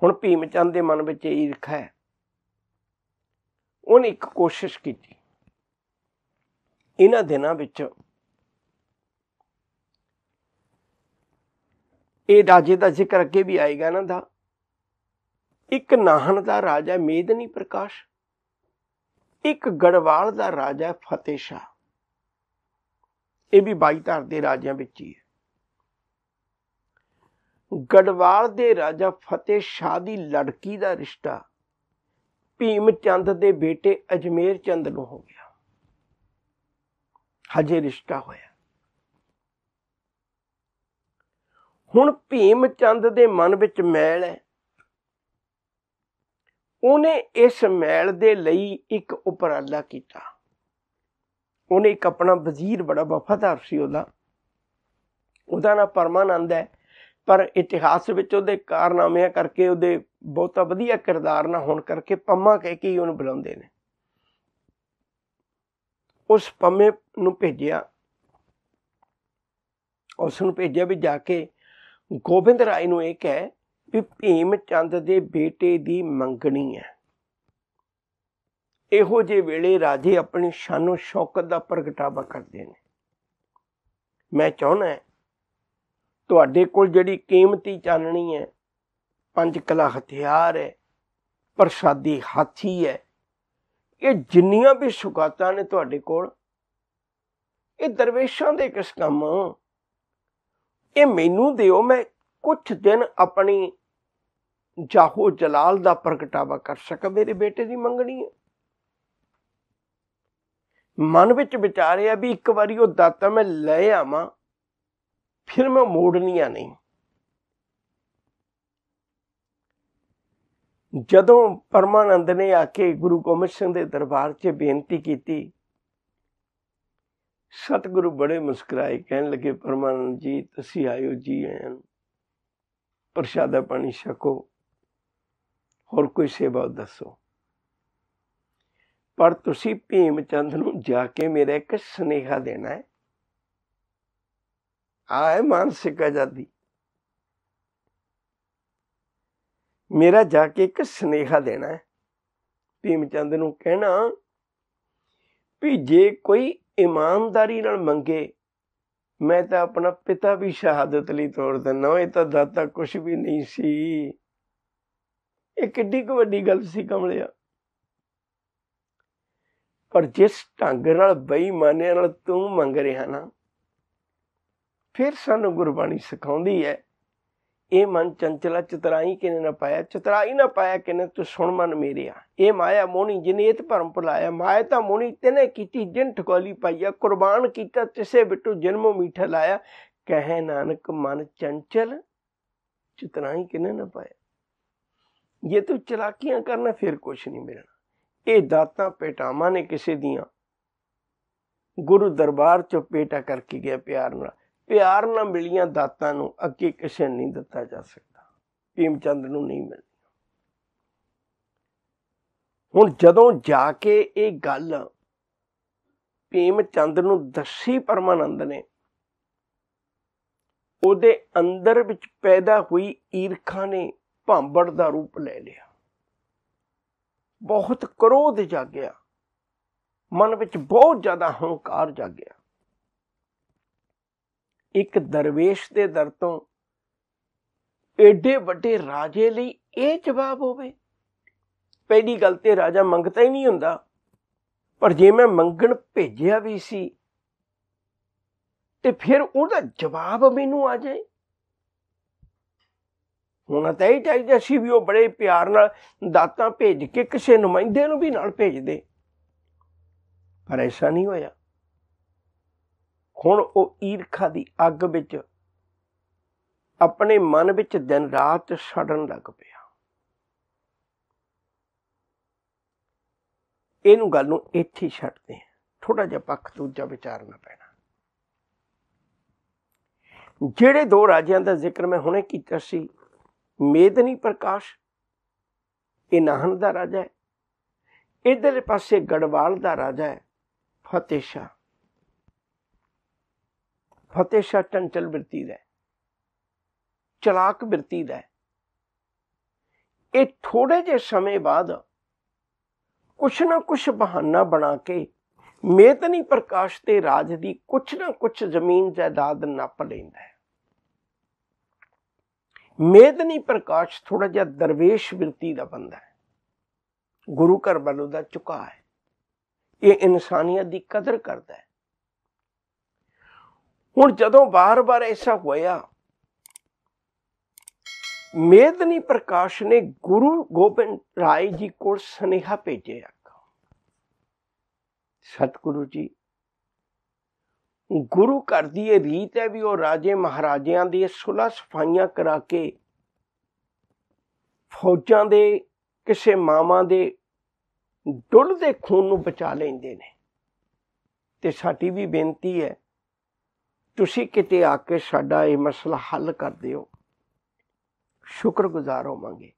ਹੁਣ ਭੀਮ ਚੰਦ ਦੇ ਮਨ ਵਿੱਚ ਇਹ ਰਖਾ ਹੈ ਉਹਨੇ ਇੱਕ ਕੋਸ਼ਿਸ਼ ਕੀਤੀ ਇਹਨਾਂ ਦਿਨਾਂ ਵਿੱਚ ਇਹ ਰਾਜੇ ਦਾ ਜ਼ਿਕਰ ਅੱਗੇ ਵੀ ਆਏਗਾ ਨਾ ਦਾ ਇੱਕ ਨਾਹਨ ਦਾ ਰਾਜਾ ਮੇਦਨੀ ਪ੍ਰਕਾਸ਼ ਇੱਕ ਗੜਵਾਲ ਦਾ ਰਾਜਾ ਫਤਿਹ ਸ਼ਾ ਇਹ ਵੀ ਬਾਈ ਧਰ ਦੇ ਰਾਜਿਆਂ ਵਿੱਚ ਹੀ ਹੈ ਗੜਵਾਲ ਦੇ ਰਾਜਾ ਫਤਿਹ ਸ਼ਾ ਦੀ ਲੜਕੀ ਦਾ ਰਿਸ਼ਤਾ ਭੀਮ ਚੰਦ ਦੇ ਬੇਟੇ ਅਜਮੇਰ ਚੰਦ ਨੂੰ ਹੋ ਗਿਆ ਹਜੇ ਰਿਸ਼ਤਾ ਹੋਇਆ ਹੁਣ ਭੀਮ ਚੰਦ ਦੇ ਮਨ ਵਿੱਚ ਮੈਲ ਹੈ ਉਹਨੇ ਇਸ ਮੈਲ ਦੇ ਲਈ ਇੱਕ ਉਪਰਾਲਾ ਕੀਤਾ ਉਹਨੇ ਇੱਕ ਆਪਣਾ ਵਜ਼ੀਰ ਬੜਾ ਵਫਾਦਾਰ ਸੀ ਉਹਦਾ ਉਹਦਾ ਨਾਮ ਪਰਮਾਨੰਦ ਹੈ ਪਰ ਇਤਿਹਾਸ ਵਿੱਚ ਉਹਦੇ ਕਾਰਨਾਮਿਆਂ ਕਰਕੇ ਉਹਦੇ ਬਹੁਤਾ ਵਧੀਆ ਕਿਰਦਾਰ ਨਾ ਹੋਣ ਕਰਕੇ ਪੰਮਾ ਕਹਿ ਕੇ ਉਹਨੂੰ ਬੁਲਾਉਂਦੇ ਨੇ ਉਸ ਪੰਮੇ ਨੂੰ ਭੇਜਿਆ ਉਸ ਨੂੰ ਭੇਜਿਆ ਵੀ ਜਾ ਕੇ ਗੋਬਿੰਦ ਰਾਏ ਨੂੰ ਇਹ ਕਹਿ ਵੀ ਭੀਮ ਚੰਦ ਦੇ ਬੇਟੇ ਦੀ ਮੰਗਣੀ ਹੈ ਇਹੋ ਜੇ ਵੇਲੇ ਰਾਜੇ ਆਪਣੀ ਸ਼ਾਨੋ ਸ਼ੌਕਤ ਦਾ ਪ੍ਰਗਟਾਵਾ ਕਰਦੇ ਨੇ ਮੈਂ ਚਾਹਣਾ ਤੁਹਾਡੇ ਕੋਲ ਜਿਹੜੀ ਕੀਮਤੀ ਚਾਨਣੀ ਹੈ ਪੰਜ ਕਲਾ ਹਥਿਆਰ ਹੈ ਪ੍ਰਸ਼ਾਦੀ ਹਾਥੀ ਹੈ ਇਹ ਜਿੰਨੀਆਂ ਵੀ ਸੁਗਾਤਾਂ ਨੇ ਤੁਹਾਡੇ ਕੋਲ ਇਹ ਦਰਵੇਸ਼ਾਂ ਦੇ ਕਿਸ ਕੰਮ ਇਹ ਮੈਨੂੰ ਦਿਓ ਮੈਂ ਕੁਝ ਦਿਨ ਆਪਣੀ ਜਾਹੋ ਜਲਾਲ ਦਾ ਪ੍ਰਗਟਾਵਾ ਕਰ ਸਕਾਂ ਮੇਰੇ ਬੇਟੇ ਦੀ ਮੰਗਣੀ ਹੈ ਮਨ ਵਿੱਚ ਵਿਚਾਰਿਆ ਵੀ ਇੱਕ ਵਾਰੀ ਉਹ ਦਾਤਾ ਮੈਂ ਲੈ ਆਵਾਂ ਫਿਰ ਮੈਂ ਮੋੜਨੀਆਂ ਨਹੀਂ ਜਦੋਂ ਪਰਮਾਨੰਦ ਨੇ ਆ ਕੇ ਗੁਰੂ ਗੋਬਿੰਦ ਸਿੰਘ ਦੇ ਦਰਬਾਰ 'ਚ ਬੇਨਤੀ ਕੀਤੀ ਸਤਿਗੁਰੂ ਬੜੇ ਮੁਸਕਰਾਏ ਕਹਿਣ ਲੱਗੇ ਪਰਮਾਨੰਦ ਜੀ ਤੁਸੀਂ ਆਇਓ ਜੀ ਆਇਆਂ ਪ੍ਰਸ਼ਾਦਾ ਪਾਣੀ ਛਕੋ ਹੋਰ ਕੋਈ ਸੇਵਾ ਦੱਸੋ ਪਰ ਤੁਸੀਂ ਭੀਮ ਚੰਦ ਨੂੰ ਜਾ ਕੇ ਮੇਰਾ ਇੱਕ ਸਨੇਹਾ ਦੇਣਾ ਹੈ ਆਏ ਮਾਨਸਿਕ ਆਜ਼ਾਦੀ ਮੇਰਾ ਜਾ ਕੇ ਇੱਕ ਸਨੇਹਾ ਦੇਣਾ ਹੈ ਭੀਮ ਚੰਦ ਨੂੰ ਕਹਿਣਾ ਵੀ ਜੇ ਕੋਈ ਇਮਾਨਦਾਰੀ ਨਾਲ ਮੰਗੇ ਮੈਂ ਤਾਂ ਆਪਣਾ ਪਿਤਾ ਵੀ ਸ਼ਹਾਦਤ ਲਈ ਤੋੜ ਦਿੰਦਾ ਇਹ ਤਾਂ ਦਾਤਾ ਕੁਝ ਵੀ ਨਹੀਂ ਸੀ ਇਹ ਕਿੱਡੀ ਕੁ ਵੱਡੀ ਗੱਲ ਸੀ ਕਮਲਿਆ ਪਰ ਜਿਸ ਢੰਗ ਨਾਲ ਬੇਈਮਾਨੇ ਨਾਲ ਤੂੰ ਮੰਗ ਰਿਹਾ ਨਾ ਫਿਰ ਸਾਨੂੰ ਗੁਰਬਾਣੀ ਸਿਖਾਉਂਦੀ ਹੈ ਇਹ ਮਨ ਚੰਚਲਾ ਚਤਰਾਈ ਕਿਨੇ ਨਾ ਪਾਇਆ ਚਤਰਾਈ ਨਾ ਪਾਇਆ ਕਿਨੇ ਤੂੰ ਸੁਣ ਮਨ ਮੇਰਿਆ ਇਹ ਮਾਇਆ ਜਿਨੇ ਜਿਨੇਤ ਭਰਮ ਭੁਲਾਇਆ ਮਾਇਆ ਤਾਂ ਮੋਣੀ ਤਨੇ ਕੀਤੀ ਜਿਨ ਠਕੋਲੀ ਪਾਈਆ ਕੁਰਬਾਨ ਕੀਤਾ ਤਿਸੇ ਬਿੱਟੂ ਜਨਮੋ ਮੀਠਾ ਲਾਇਆ ਕਹੇ ਨਾਨਕ ਮਨ ਚੰਚਲ ਚਤਰਾਈ ਕਿਨੇ ਨਾ ਪਾਇਆ ਜੇ ਤੂੰ ਚਲਾਕੀਆਂ ਕਰਨਾ ਫਿਰ ਕੁਝ ਨਹੀਂ ਮਿਲਣਾ ਇਹ ਦਾਤਾਂ ਪੇਟਾਵਾਂ ਨੇ ਕਿਸੇ ਦੀਆਂ ਗੁਰੂ ਦਰਬਾਰ ਚੋਂ ਪੇਟਾ ਕਰਕੇ ਗਿਆ ਪਿਆਰ ਨਾਲ ਪਿਆਰ ਨਾਲ ਮਿਲੀਆਂ ਦਾਤਾਂ ਨੂੰ ਅੱਗੇ ਕਿਸੇ ਨਹੀਂ ਦਿੱਤਾ ਜਾ ਸਕਦਾ ਭੀਮ ਚੰਦ ਨੂੰ ਨਹੀਂ ਮਿਲਦੀ ਹੁਣ ਜਦੋਂ ਜਾ ਕੇ ਇਹ ਗੱਲ ਭੀਮ ਚੰਦ ਨੂੰ ਦੱਸੀ ਪਰਮਾਨੰਦ ਨੇ ਉਹਦੇ ਅੰਦਰ ਵਿੱਚ ਪੈਦਾ ਹੋਈ ਈਰਖਾ ਨੇ ਭਾਂਬੜ ਦਾ ਰੂਪ ਲੈ ਲਿਆ ਬਹੁਤ ਕਰੋਧ ਜਾਗਿਆ ਮਨ ਵਿੱਚ ਬਹੁਤ ਜ਼ਿਆਦਾ ਹੰਕਾਰ ਜਾਗਿਆ ਇੱਕ ਦਰਵੇਸ਼ ਦੇ ਦਰ ਤੋਂ ਏਡੇ ਵੱਡੇ ਰਾਜੇ ਲਈ ਇਹ ਜਵਾਬ ਹੋਵੇ ਪਹਿਲੀ ਗੱਲ ਤੇ ਰਾਜਾ ਮੰਗਤਾ ਹੀ ਨਹੀਂ ਹੁੰਦਾ ਪਰ ਜੇ ਮੈਂ ਮੰਗਣ ਭੇਜਿਆ ਵੀ ਸੀ ਤੇ ਫਿਰ ਉਹਦਾ ਜਵਾਬ ਮੈਨੂੰ ਆ ਜਾਏ ਹੁਣ ਤਾਂ ਇਹ ਚਾਹੀਦਾ ਸੀ ਵੀ ਉਹ ਬੜੇ ਪਿਆਰ ਨਾਲ ਦਾਤਾਂ ਭੇਜ ਕੇ ਕਿਸੇ ਨੁਮਾਇੰਦੇ ਨੂੰ ਵੀ ਨਾਲ ਭੇਜਦੇ ਪਰ ਐਸਾ ਨਹੀਂ ਹੋਇਆ ਹੁਣ ਉਹ ਈਰਖਾ ਦੀ ਅੱਗ ਵਿੱਚ ਆਪਣੇ ਮਨ ਵਿੱਚ ਦਿਨ ਰਾਤ ਸੜਨ ਲੱਗ ਪਿਆ ਇਹਨੂੰ ਗੱਲ ਨੂੰ ਇੱਥੇ ਛੱਡਦੇ ਹਾਂ ਥੋੜਾ ਜਿਹਾ ਪੱਖ ਦੂਜਾ ਵਿਚਾਰਨਾ ਪੈਣਾ ਜਿਹੜੇ ਦੋ ਰਾਜਿਆਂ ਦਾ ਜ਼ਿਕਰ ਮੈਂ ਹੁਣੇ ਕੀਤਾ ਸੀ ਮੇਦਨੀ ਪ੍ਰਕਾਸ਼ ਇਹ ਨਾਹਨ ਦਾ ਰਾਜਾ ਹੈ ਇਧਰਲੇ ਪਾਸੇ ਗੜਵਾਲ ਦਾ ਰਾਜਾ ਹੈ ਫਤੇਸ਼ਾ ਫਤੇਸ਼ਾ ਚੰਚਲ ਬਿਰਤੀ ਦਾ ਚਲਾਕ ਬਿਰਤੀ ਦਾ ਇਹ ਥੋੜੇ ਜੇ ਸਮੇਂ ਬਾਅਦ ਕੁਛ ਨਾ ਕੁਛ ਬਹਾਨਾ ਬਣਾ ਕੇ ਮੇਤਨੀ ਪ੍ਰਕਾਸ਼ ਤੇ ਰਾਜ ਦੀ ਕੁਛ ਨਾ ਕੁਛ ਜ਼ਮੀਨ ਜਾਇਦਾਦ ਨੱਪ ਲੈਂਦਾ ਹੈ ਮੇਦਨੀ ਪ੍ਰਕਾਸ਼ ਥੋੜਾ ਜਿਹਾ ਦਰਵੇਸ਼ ਵਰਤੀ ਦਾ ਬੰਦਾ ਹੈ ਗੁਰੂ ਘਰ ਵੱਲੋਂ ਦਾ ਝੁਕਾ ਹੈ ਇਹ ਇਨਸਾਨੀਅਤ ਦੀ ਕਦਰ ਕਰਦਾ ਹੈ ਹੁਣ ਜਦੋਂ ਬਾਰ-ਬਾਰ ਐਸਾ ਹੋਇਆ ਮੇਦਨੀ ਪ੍ਰਕਾਸ਼ ਨੇ ਗੁਰੂ ਗੋਬਿੰਦ ਰਾਏ ਜੀ ਕੋਲ ਸਨੇਹਾ ਭੇਜਿਆ ਸਤਿਗੁਰੂ ਜੀ ਗੁਰੂ ਘਰ ਦੀ ਇਹ ਰੀਤ ਹੈ ਵੀ ਉਹ ਰਾਜੇ ਮਹਾਰਾਜਿਆਂ ਦੀ ਸੁਲਾ ਸਫਾਈਆਂ ਕਰਾ ਕੇ ਫੌਜਾਂ ਦੇ ਕਿਸੇ ਮਾਵਾਂ ਦੇ ਡੁੱਲਦੇ ਖੂਨ ਨੂੰ ਬਚਾ ਲੈਂਦੇ ਨੇ ਤੇ ਸਾਡੀ ਵੀ ਬੇਨਤੀ ਹੈ ਤੁਸੀਂ ਕਿਤੇ ਆ ਕੇ ਸਾਡਾ ਇਹ ਮਸਲਾ ਹੱਲ ਕਰ ਦਿਓ ਸ਼ੁਕਰਗੁਜ਼ਾਰ ਹੋਵਾਂਗੇ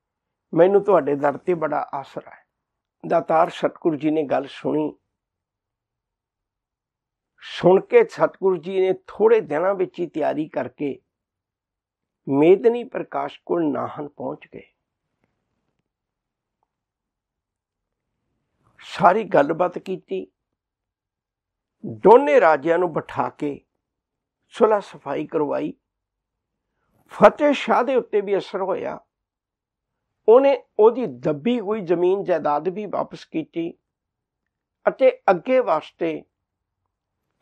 ਮੈਨੂੰ ਤੁਹਾਡੇ ਦਰ ਤੇ ਬੜਾ ਆਸਰਾ ਹੈ ਦਾਤਾਰ ਸਤਗੁਰੂ ਜੀ ਨੇ ਗੱਲ ਸੁਣੀ ਸੁਣ ਕੇ ਸਤਿਗੁਰੂ ਜੀ ਨੇ ਥੋੜੇ ਦਿਨਾਂ ਵਿੱਚ ਹੀ ਤਿਆਰੀ ਕਰਕੇ ਮੇਦਨੀ ਪ੍ਰਕਾਸ਼ ਕੋਲ ਨਾਹਨ ਪਹੁੰਚ ਗਏ ਸਾਰੀ ਗੱਲਬਾਤ ਕੀਤੀ ਦੋਨੇ ਰਾਜਿਆਂ ਨੂੰ ਬਿਠਾ ਕੇ ਸੁਲਾ ਸਫਾਈ ਕਰਵਾਈ ਫਤਿਹ ਸ਼ਾਹ ਦੇ ਉੱਤੇ ਵੀ ਅਸਰ ਹੋਇਆ ਉਹਨੇ ਉਹਦੀ ਦੱਬੀ ਹੋਈ ਜ਼ਮੀਨ ਜਾਇਦਾਦ ਵੀ ਵਾਪਸ ਕੀਤੀ ਅਤੇ ਅੱਗੇ ਵਾਸਤੇ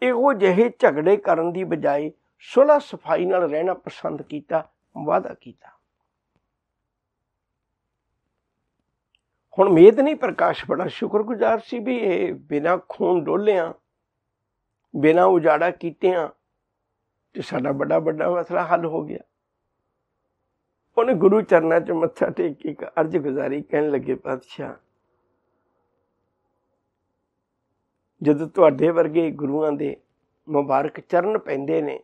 ਇਹੋ ਜਿਹੇ ਝਗੜੇ ਕਰਨ ਦੀ ਬਜਾਏ ਸੁਲਾ ਸਫਾਈ ਨਾਲ ਰਹਿਣਾ ਪਸੰਦ ਕੀਤਾ ਵਾਅਦਾ ਕੀਤਾ ਹੁਣ ਮੇਦ ਨਹੀਂ ਪ੍ਰਕਾਸ਼ ਬੜਾ ਸ਼ੁਕਰਗੁਜ਼ਾਰ ਸੀ ਵੀ ਇਹ ਬਿਨਾ ਖੂਨ ਡੋਲਿਆਂ ਬਿਨਾ ਉਜਾੜਾ ਕੀਤਿਆਂ ਤੇ ਸਾਡਾ ਬੜਾ ਵੱਡਾ ਮਸਲਾ ਹੱਲ ਹੋ ਗਿਆ ਉਹਨੇ ਗੁਰੂ ਚਰਨਾਂ 'ਚ ਮੱਥਾ ਟੇਕ ਕੇ ਅਰਜ਼ ਗੁਜ਼ਾਰੀ ਕਹਿਣ ਲੱਗੇ ਪਾਤਸ਼ਾਹ ਜਦੋਂ ਤੁਹਾਡੇ ਵਰਗੇ ਗੁਰੂਆਂ ਦੇ ਮੁਬਾਰਕ ਚਰਨ ਪੈਂਦੇ ਨੇ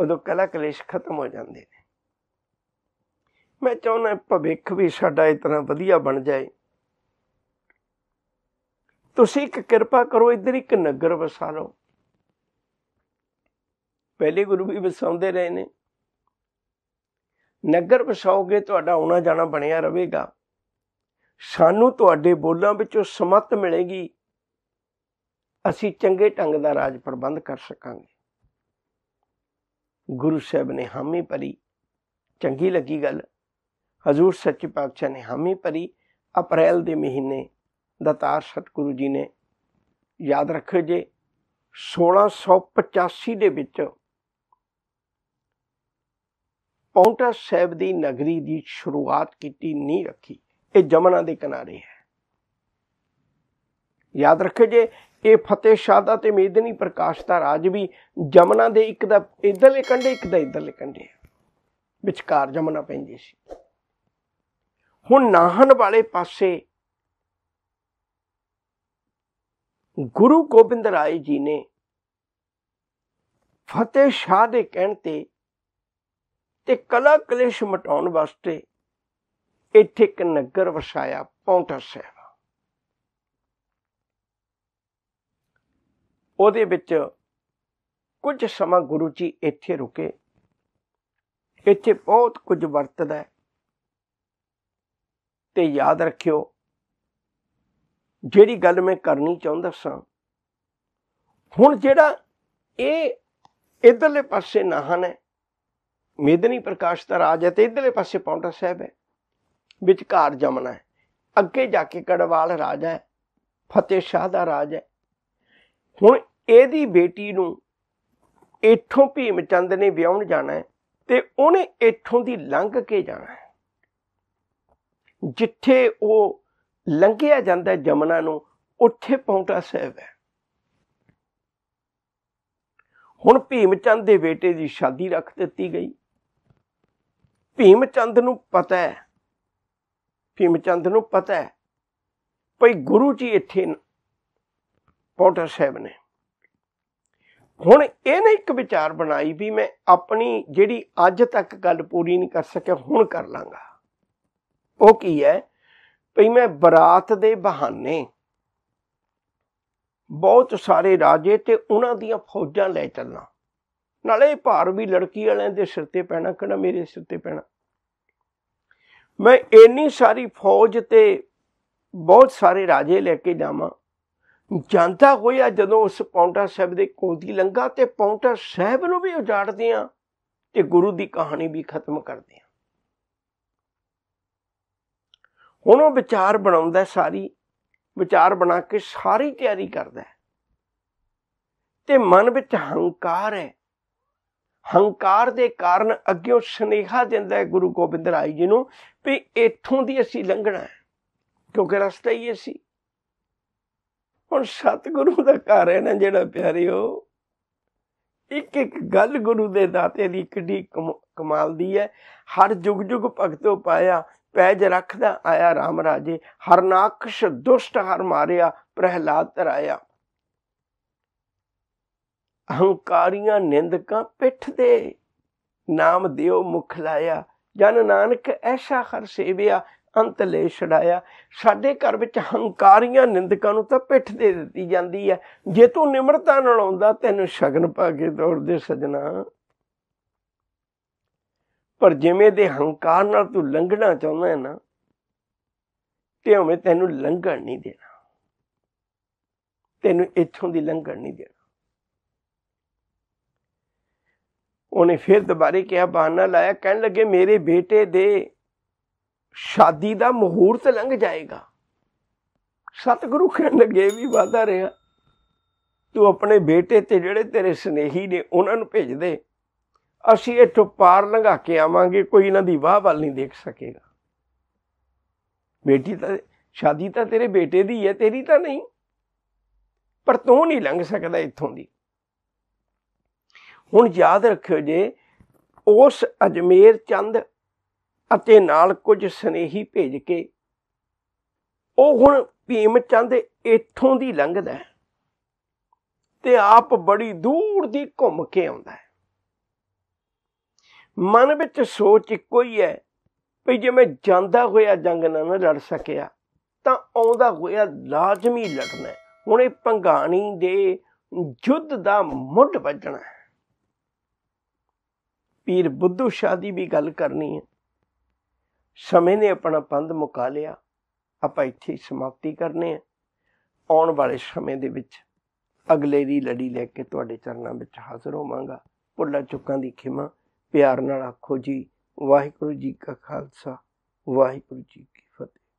ਉਦੋਂ ਕਲਾ ਕਲੇਸ਼ ਖਤਮ ਹੋ ਜਾਂਦੇ ਨੇ ਮੈਂ ਚਾਹੁੰਦਾ ਭਵਿੱਖ ਵੀ ਸਾਡਾ ਇਤਨਾ ਵਧੀਆ ਬਣ ਜਾਏ ਤੁਸੀਂ ਇੱਕ ਕਿਰਪਾ ਕਰੋ ਇਧਰ ਇੱਕ ਨਗਰ ਵਸਾ ਲਓ ਪਹਿਲੇ ਗੁਰੂ ਵੀ ਵਸਾਉਂਦੇ ਰਹੇ ਨੇ ਨਗਰ ਵਸਾਓਗੇ ਤੁਹਾਡਾ ਆਉਣਾ ਜਾਣਾ ਬਣਿਆ ਰਹੇਗਾ ਸਾਨੂੰ ਤੁਹਾਡੇ ਬੋਲਾਂ ਵਿੱਚੋਂ ਸਮਤ ਮਿਲੇਗੀ ਅਸੀਂ ਚੰਗੇ ਢੰਗ ਦਾ ਰਾਜ ਪ੍ਰਬੰਧ ਕਰ ਸਕਾਂਗੇ ਗੁਰੂ ਸਾਹਿਬ ਨੇ ਹਾਮੀ ਭਰੀ ਚੰਗੀ ਲੱਗੀ ਗੱਲ ਹਜ਼ੂਰ ਸੱਚੇ ਪਾਤਸ਼ਾਹ ਨੇ ਹਾਮੀ ਭਰੀ ਅਪ੍ਰੈਲ ਦੇ ਮਹੀਨੇ ਦਤਾਰ ਸਤਿਗੁਰੂ ਜੀ ਨੇ ਯਾਦ ਰੱਖੋ ਜੇ 1685 ਦੇ ਵਿੱਚ ਪੌਂਟਾ ਸਾਹਿਬ ਦੀ ਨਗਰੀ ਦੀ ਸ਼ੁਰੂਆਤ ਕੀਤੀ ਨਹੀਂ ਰੱਖੀ ਇਹ ਜਮਨਾ ਦੇ ਕਿਨਾਰੇ ਹੈ ਯਾਦ ਰੱਖੋ ਜੇ ਇਹ ਫਤਿਹ ਦਾ ਤੇ ਮੇਦਨੀ ਪ੍ਰਕਾਸ਼ ਦਾ ਰਾਜ ਵੀ ਜਮਨਾ ਦੇ ਇੱਕ ਦਾ ਇਧਰਲੇ ਕੰਢੇ ਇੱਕ ਦਾ ਇਧਰਲੇ ਕੰਢੇ ਵਿਚਕਾਰ ਜਮਨਾ ਪੈਂਦੀ ਸੀ ਹੁਣ ਨਾਹਨ ਵਾਲੇ ਪਾਸੇ ਗੁਰੂ ਗੋਬਿੰਦ ਰਾਏ ਜੀ ਨੇ ਫਤਿਹ ਸ਼ਾਹ ਦੇ ਕਹਿਣ ਤੇ ਤੇ ਕਲਾ ਕਲੇਸ਼ ਮਟਾਉਣ ਵਾਸਤੇ ਇੱਥੇ ਇੱਕ ਨਗਰ ਵਸਾਇਆ ਪੌਂਟਾ ਸਾਹਿਬ ਉਹਦੇ ਵਿੱਚ ਕੁਝ ਸਮਾਂ ਗੁਰੂ ਜੀ ਇੱਥੇ ਰੁਕੇ ਇੱਥੇ ਬਹੁਤ ਕੁਝ ਵਰਤਦਾ ਤੇ ਯਾਦ ਰੱਖਿਓ ਜਿਹੜੀ ਗੱਲ ਮੈਂ ਕਰਨੀ ਚਾਹੁੰਦਾ ਸਾਂ ਹੁਣ ਜਿਹੜਾ ਇਹ ਇਧਰਲੇ ਪਾਸੇ ਨਾਹਨ ਹੈ ਮੇਦਨੀ ਪ੍ਰਕਾਸ਼ ਦਾ ਰਾਜ ਹੈ ਤੇ ਇਧਰਲੇ ਪਾਸੇ ਪੌਂਟਾ ਸਾਹਿਬ ਹੈ ਵਿਚਕਾਰ ਜਮਨਾ ਹੈ ਅੱਗੇ ਜਾ ਕੇ ਕੜਵਾਲ ਰਾਜ ਹੈ ਫਤਿਹ ਸ਼ਾਹ ਦਾ ਰਾਜ ਹੈ ਹੁਣ ਇਹਦੀ ਬੇਟੀ ਨੂੰ ਇੱਥੋਂ ਭੀਮ ਚੰਦ ਨੇ ਵਿਆਹਣ ਜਾਣਾ ਤੇ ਉਹਨੇ ਇੱਥੋਂ ਦੀ ਲੰਘ ਕੇ ਜਾਣਾ ਹੈ ਜਿੱਥੇ ਉਹ ਲੰਘਿਆ ਜਾਂਦਾ ਜਮਨਾ ਨੂੰ ਉੱਥੇ ਪੌਂਟਾ ਸਾਹਿਬ ਹੈ ਹੁਣ ਭੀਮ ਚੰਦ ਦੇ ਬੇਟੇ ਦੀ ਸ਼ਾਦੀ ਰੱਖ ਦਿੱਤੀ ਗਈ ਭੀਮ ਚੰਦ ਨੂੰ ਪਤਾ ਹੈ ਭੀਮ ਚੰਦ ਨੂੰ ਪਤਾ ਹੈ ਭਈ ਗੁਰੂ ਜੀ ਇੱਥੇ ਪੌਂਟਾ ਸਾਹਿਬ ਨੇ ਹੁਣ ਇਹਨੇ ਇੱਕ ਵਿਚਾਰ ਬਣਾਈ ਵੀ ਮੈਂ ਆਪਣੀ ਜਿਹੜੀ ਅੱਜ ਤੱਕ ਗੱਲ ਪੂਰੀ ਨਹੀਂ ਕਰ ਸਕਿਆ ਹੁਣ ਕਰ ਲਾਂਗਾ ਉਹ ਕੀ ਹੈ ਭਈ ਮੈਂ ਬਰਾਤ ਦੇ ਬਹਾਨੇ ਬਹੁਤ ਸਾਰੇ ਰਾਜੇ ਤੇ ਉਹਨਾਂ ਦੀਆਂ ਫੌਜਾਂ ਲੈ ਚੱਲਣਾ ਨਾਲੇ ਭਾਰ ਵੀ ਲੜਕੀ ਵਾਲਿਆਂ ਦੇ ਸਿਰ ਤੇ ਪੈਣਾ ਕਿਹੜਾ ਮੇਰੇ ਸਿਰ ਤੇ ਪੈਣਾ ਮੈਂ ਇੰਨੀ ਸਾਰੀ ਫੌਜ ਤੇ ਬਹੁਤ ਸਾਰੇ ਰਾਜੇ ਲੈ ਕੇ ਜਾਵਾਂ ਜਾਂਦਾ ਹੋਇਆ ਜਦੋਂ ਉਸ ਪੌਂਟਾ ਸਾਹਿਬ ਦੇ ਕੋਲ ਦੀ ਲੰਗਾ ਤੇ ਪੌਂਟਾ ਸਾਹਿਬ ਨੂੰ ਵੀ ਉਜਾੜਦੇ ਆ ਤੇ ਗੁਰੂ ਦੀ ਕਹਾਣੀ ਵੀ ਖਤਮ ਕਰਦੇ ਆ ਹੁਣ ਉਹ ਵਿਚਾਰ ਬਣਾਉਂਦਾ ਸਾਰੀ ਵਿਚਾਰ ਬਣਾ ਕੇ ਸਾਰੀ ਤਿਆਰੀ ਕਰਦਾ ਤੇ ਮਨ ਵਿੱਚ ਹੰਕਾਰ ਹੈ ਹੰਕਾਰ ਦੇ ਕਾਰਨ ਅੱਗੇ ਸਨੇਹਾ ਦਿੰਦਾ ਹੈ ਗੁਰੂ ਗੋਬਿੰਦ ਰਾਏ ਜੀ ਨੂੰ ਵੀ ਇੱਥੋਂ ਦੀ ਅਸੀਂ ਲੰਘਣਾ ਹੈ ਕਿਉਂਕਿ ਰਸਤਾ ਹੀ ਇਹ ਸੀ ਹੁਣ ਸਤਿਗੁਰੂ ਦਾ ਘਰ ਹੈ ਨਾ ਜਿਹੜਾ ਪਿਆਰਿਓ ਇੱਕ ਇੱਕ ਗੱਲ ਗੁਰੂ ਦੇ ਦਾਤੇ ਦੀ ਕਿੱਡੀ ਕਮਾਲ ਦੀ ਹੈ ਹਰ ਜੁਗ ਜੁਗ ਭਗਤੋ ਪਾਇਆ ਪੈਜ ਰੱਖਦਾ ਆਇਆ RAM ਰਾਜੇ ਹਰਨਾਕਸ਼ ਦੁਸ਼ਟ ਹਰ ਮਾਰਿਆ ਪ੍ਰਹਿਲਾਦ ਤਰਾਇਆ ਅਹੰਕਾਰੀਆਂ ਨਿੰਦਕਾਂ ਪਿੱਠ ਦੇ ਨਾਮ ਦਿਓ ਮੁਖ ਲਾਇਆ ਜਨ ਨਾਨਕ ਐਸਾ ਹਰ ਸੇਵਿਆ ਅੰਤ ਲੈ ਛੜਾਇਆ ਸਾਡੇ ਘਰ ਵਿੱਚ ਹੰਕਾਰੀਆਂ ਨਿੰਦਕਾਂ ਨੂੰ ਤਾਂ ਪਿੱਠ ਦੇ ਦਿੱਤੀ ਜਾਂਦੀ ਹੈ ਜੇ ਤੂੰ ਨਿਮਰਤਾ ਨਾਲ ਆਉਂਦਾ ਤੈਨੂੰ ਸ਼ਗਨ ਪਾ ਕੇ ਦੌੜਦੇ ਸਜਣਾ ਪਰ ਜਿਵੇਂ ਦੇ ਹੰਕਾਰ ਨਾਲ ਤੂੰ ਲੰਘਣਾ ਚਾਹੁੰਦਾ ਹੈ ਨਾ ਤੇ ਤੈਨੂੰ ਲੰਘਣ ਨਹੀਂ ਦੇਣਾ ਤੈਨੂੰ ਇੱਥੋਂ ਦੀ ਲੰਘਣ ਨਹੀਂ ਦੇਣਾ ਉਹਨੇ ਫਿਰ ਦੁਬਾਰੇ ਕਿਹਾ ਬਹਾਨਾ ਲਾਇਆ ਕਹਿਣ ਲੱਗੇ ਮੇਰੇ ਬੇਟੇ ਦੇ ਸ਼ਾਦੀ ਦਾ ਮਹੂਰਤ ਲੰਘ ਜਾਏਗਾ ਸਤਿਗੁਰੂ ਕਹਿਣ ਲੱਗੇ ਵੀ ਵਾਦਾ ਰਿਹਾ ਤੂੰ ਆਪਣੇ ਬੇਟੇ ਤੇ ਜਿਹੜੇ ਤੇਰੇ ਸਨੇਹੀ ਨੇ ਉਹਨਾਂ ਨੂੰ ਭੇਜ ਦੇ ਅਸੀਂ ਇੱਥੋਂ ਪਾਰ ਲੰਘਾ ਕੇ ਆਵਾਂਗੇ ਕੋਈ ਇਹਨਾਂ ਦੀ ਵਾਹ ਵਾਲ ਨਹੀਂ ਦੇਖ ਸਕੇਗਾ ਬੇਟੀ ਤਾਂ ਸ਼ਾਦੀ ਤਾਂ ਤੇਰੇ ਬੇਟੇ ਦੀ ਹੈ ਤੇਰੀ ਤਾਂ ਨਹੀਂ ਪਰ ਤੂੰ ਨਹੀਂ ਲੰਘ ਸਕਦਾ ਇੱਥੋਂ ਦੀ ਹੁਣ ਯਾਦ ਰੱਖਿਓ ਜੇ ਉਸ ਅਜਮੇਰ ਚੰਦ ਅਤੇ ਨਾਲ ਕੁਝ ਸਨੇਹੀ ਭੇਜ ਕੇ ਉਹ ਹੁਣ ਭੀਮ ਚੰਦ ਇੱਥੋਂ ਦੀ ਲੰਘਦਾ ਤੇ ਆਪ ਬੜੀ ਦੂਰ ਦੀ ਘੁੰਮ ਕੇ ਆਉਂਦਾ ਮਨ ਵਿੱਚ ਸੋਚ ਇੱਕੋ ਹੀ ਹੈ ਵੀ ਜੇ ਮੈਂ ਜਾਂਦਾ ਹੋਇਆ ਜੰਗ ਨਾਲ ਲੜ ਸਕਿਆ ਤਾਂ ਆਉਂਦਾ ਹੋਇਆ ਲਾਜ਼ਮੀ ਲੜਨਾ ਹੁਣ ਇਹ ਪੰਗਾਣੀ ਦੇ ਜੁੱਧ ਦਾ ਮੁੱਢ ਵੱਜਣਾ ਪੀਰ ਬੁੱਧੂ ਸ਼ਾਦੀ ਵੀ ਗੱਲ ਕਰਨੀ ਹੈ ਸਮੇਂ ਨੇ ਆਪਣਾ ਪੰਧ ਮੁਕਾ ਲਿਆ ਆਪਾਂ ਇੱਥੇ ਸਮਾਪਤੀ ਕਰਨੇ ਆ ਆਉਣ ਵਾਲੇ ਸਮੇਂ ਦੇ ਵਿੱਚ ਅਗਲੇ ਦੀ ਲੜੀ ਲੈ ਕੇ ਤੁਹਾਡੇ ਚਰਨਾਂ ਵਿੱਚ ਹਾਜ਼ਰ ਹੋਵਾਂਗਾ ਭੁੱਲਾ ਚੁੱਕਾਂ ਦੀ ਖਿਮਾ ਪਿਆਰ ਨਾਲ ਆਖੋ ਜੀ ਵਾਹਿਗੁਰੂ ਜੀ ਕਾ ਖਾਲਸਾ ਵਾਹਿਗੁਰੂ ਜੀ ਕੀ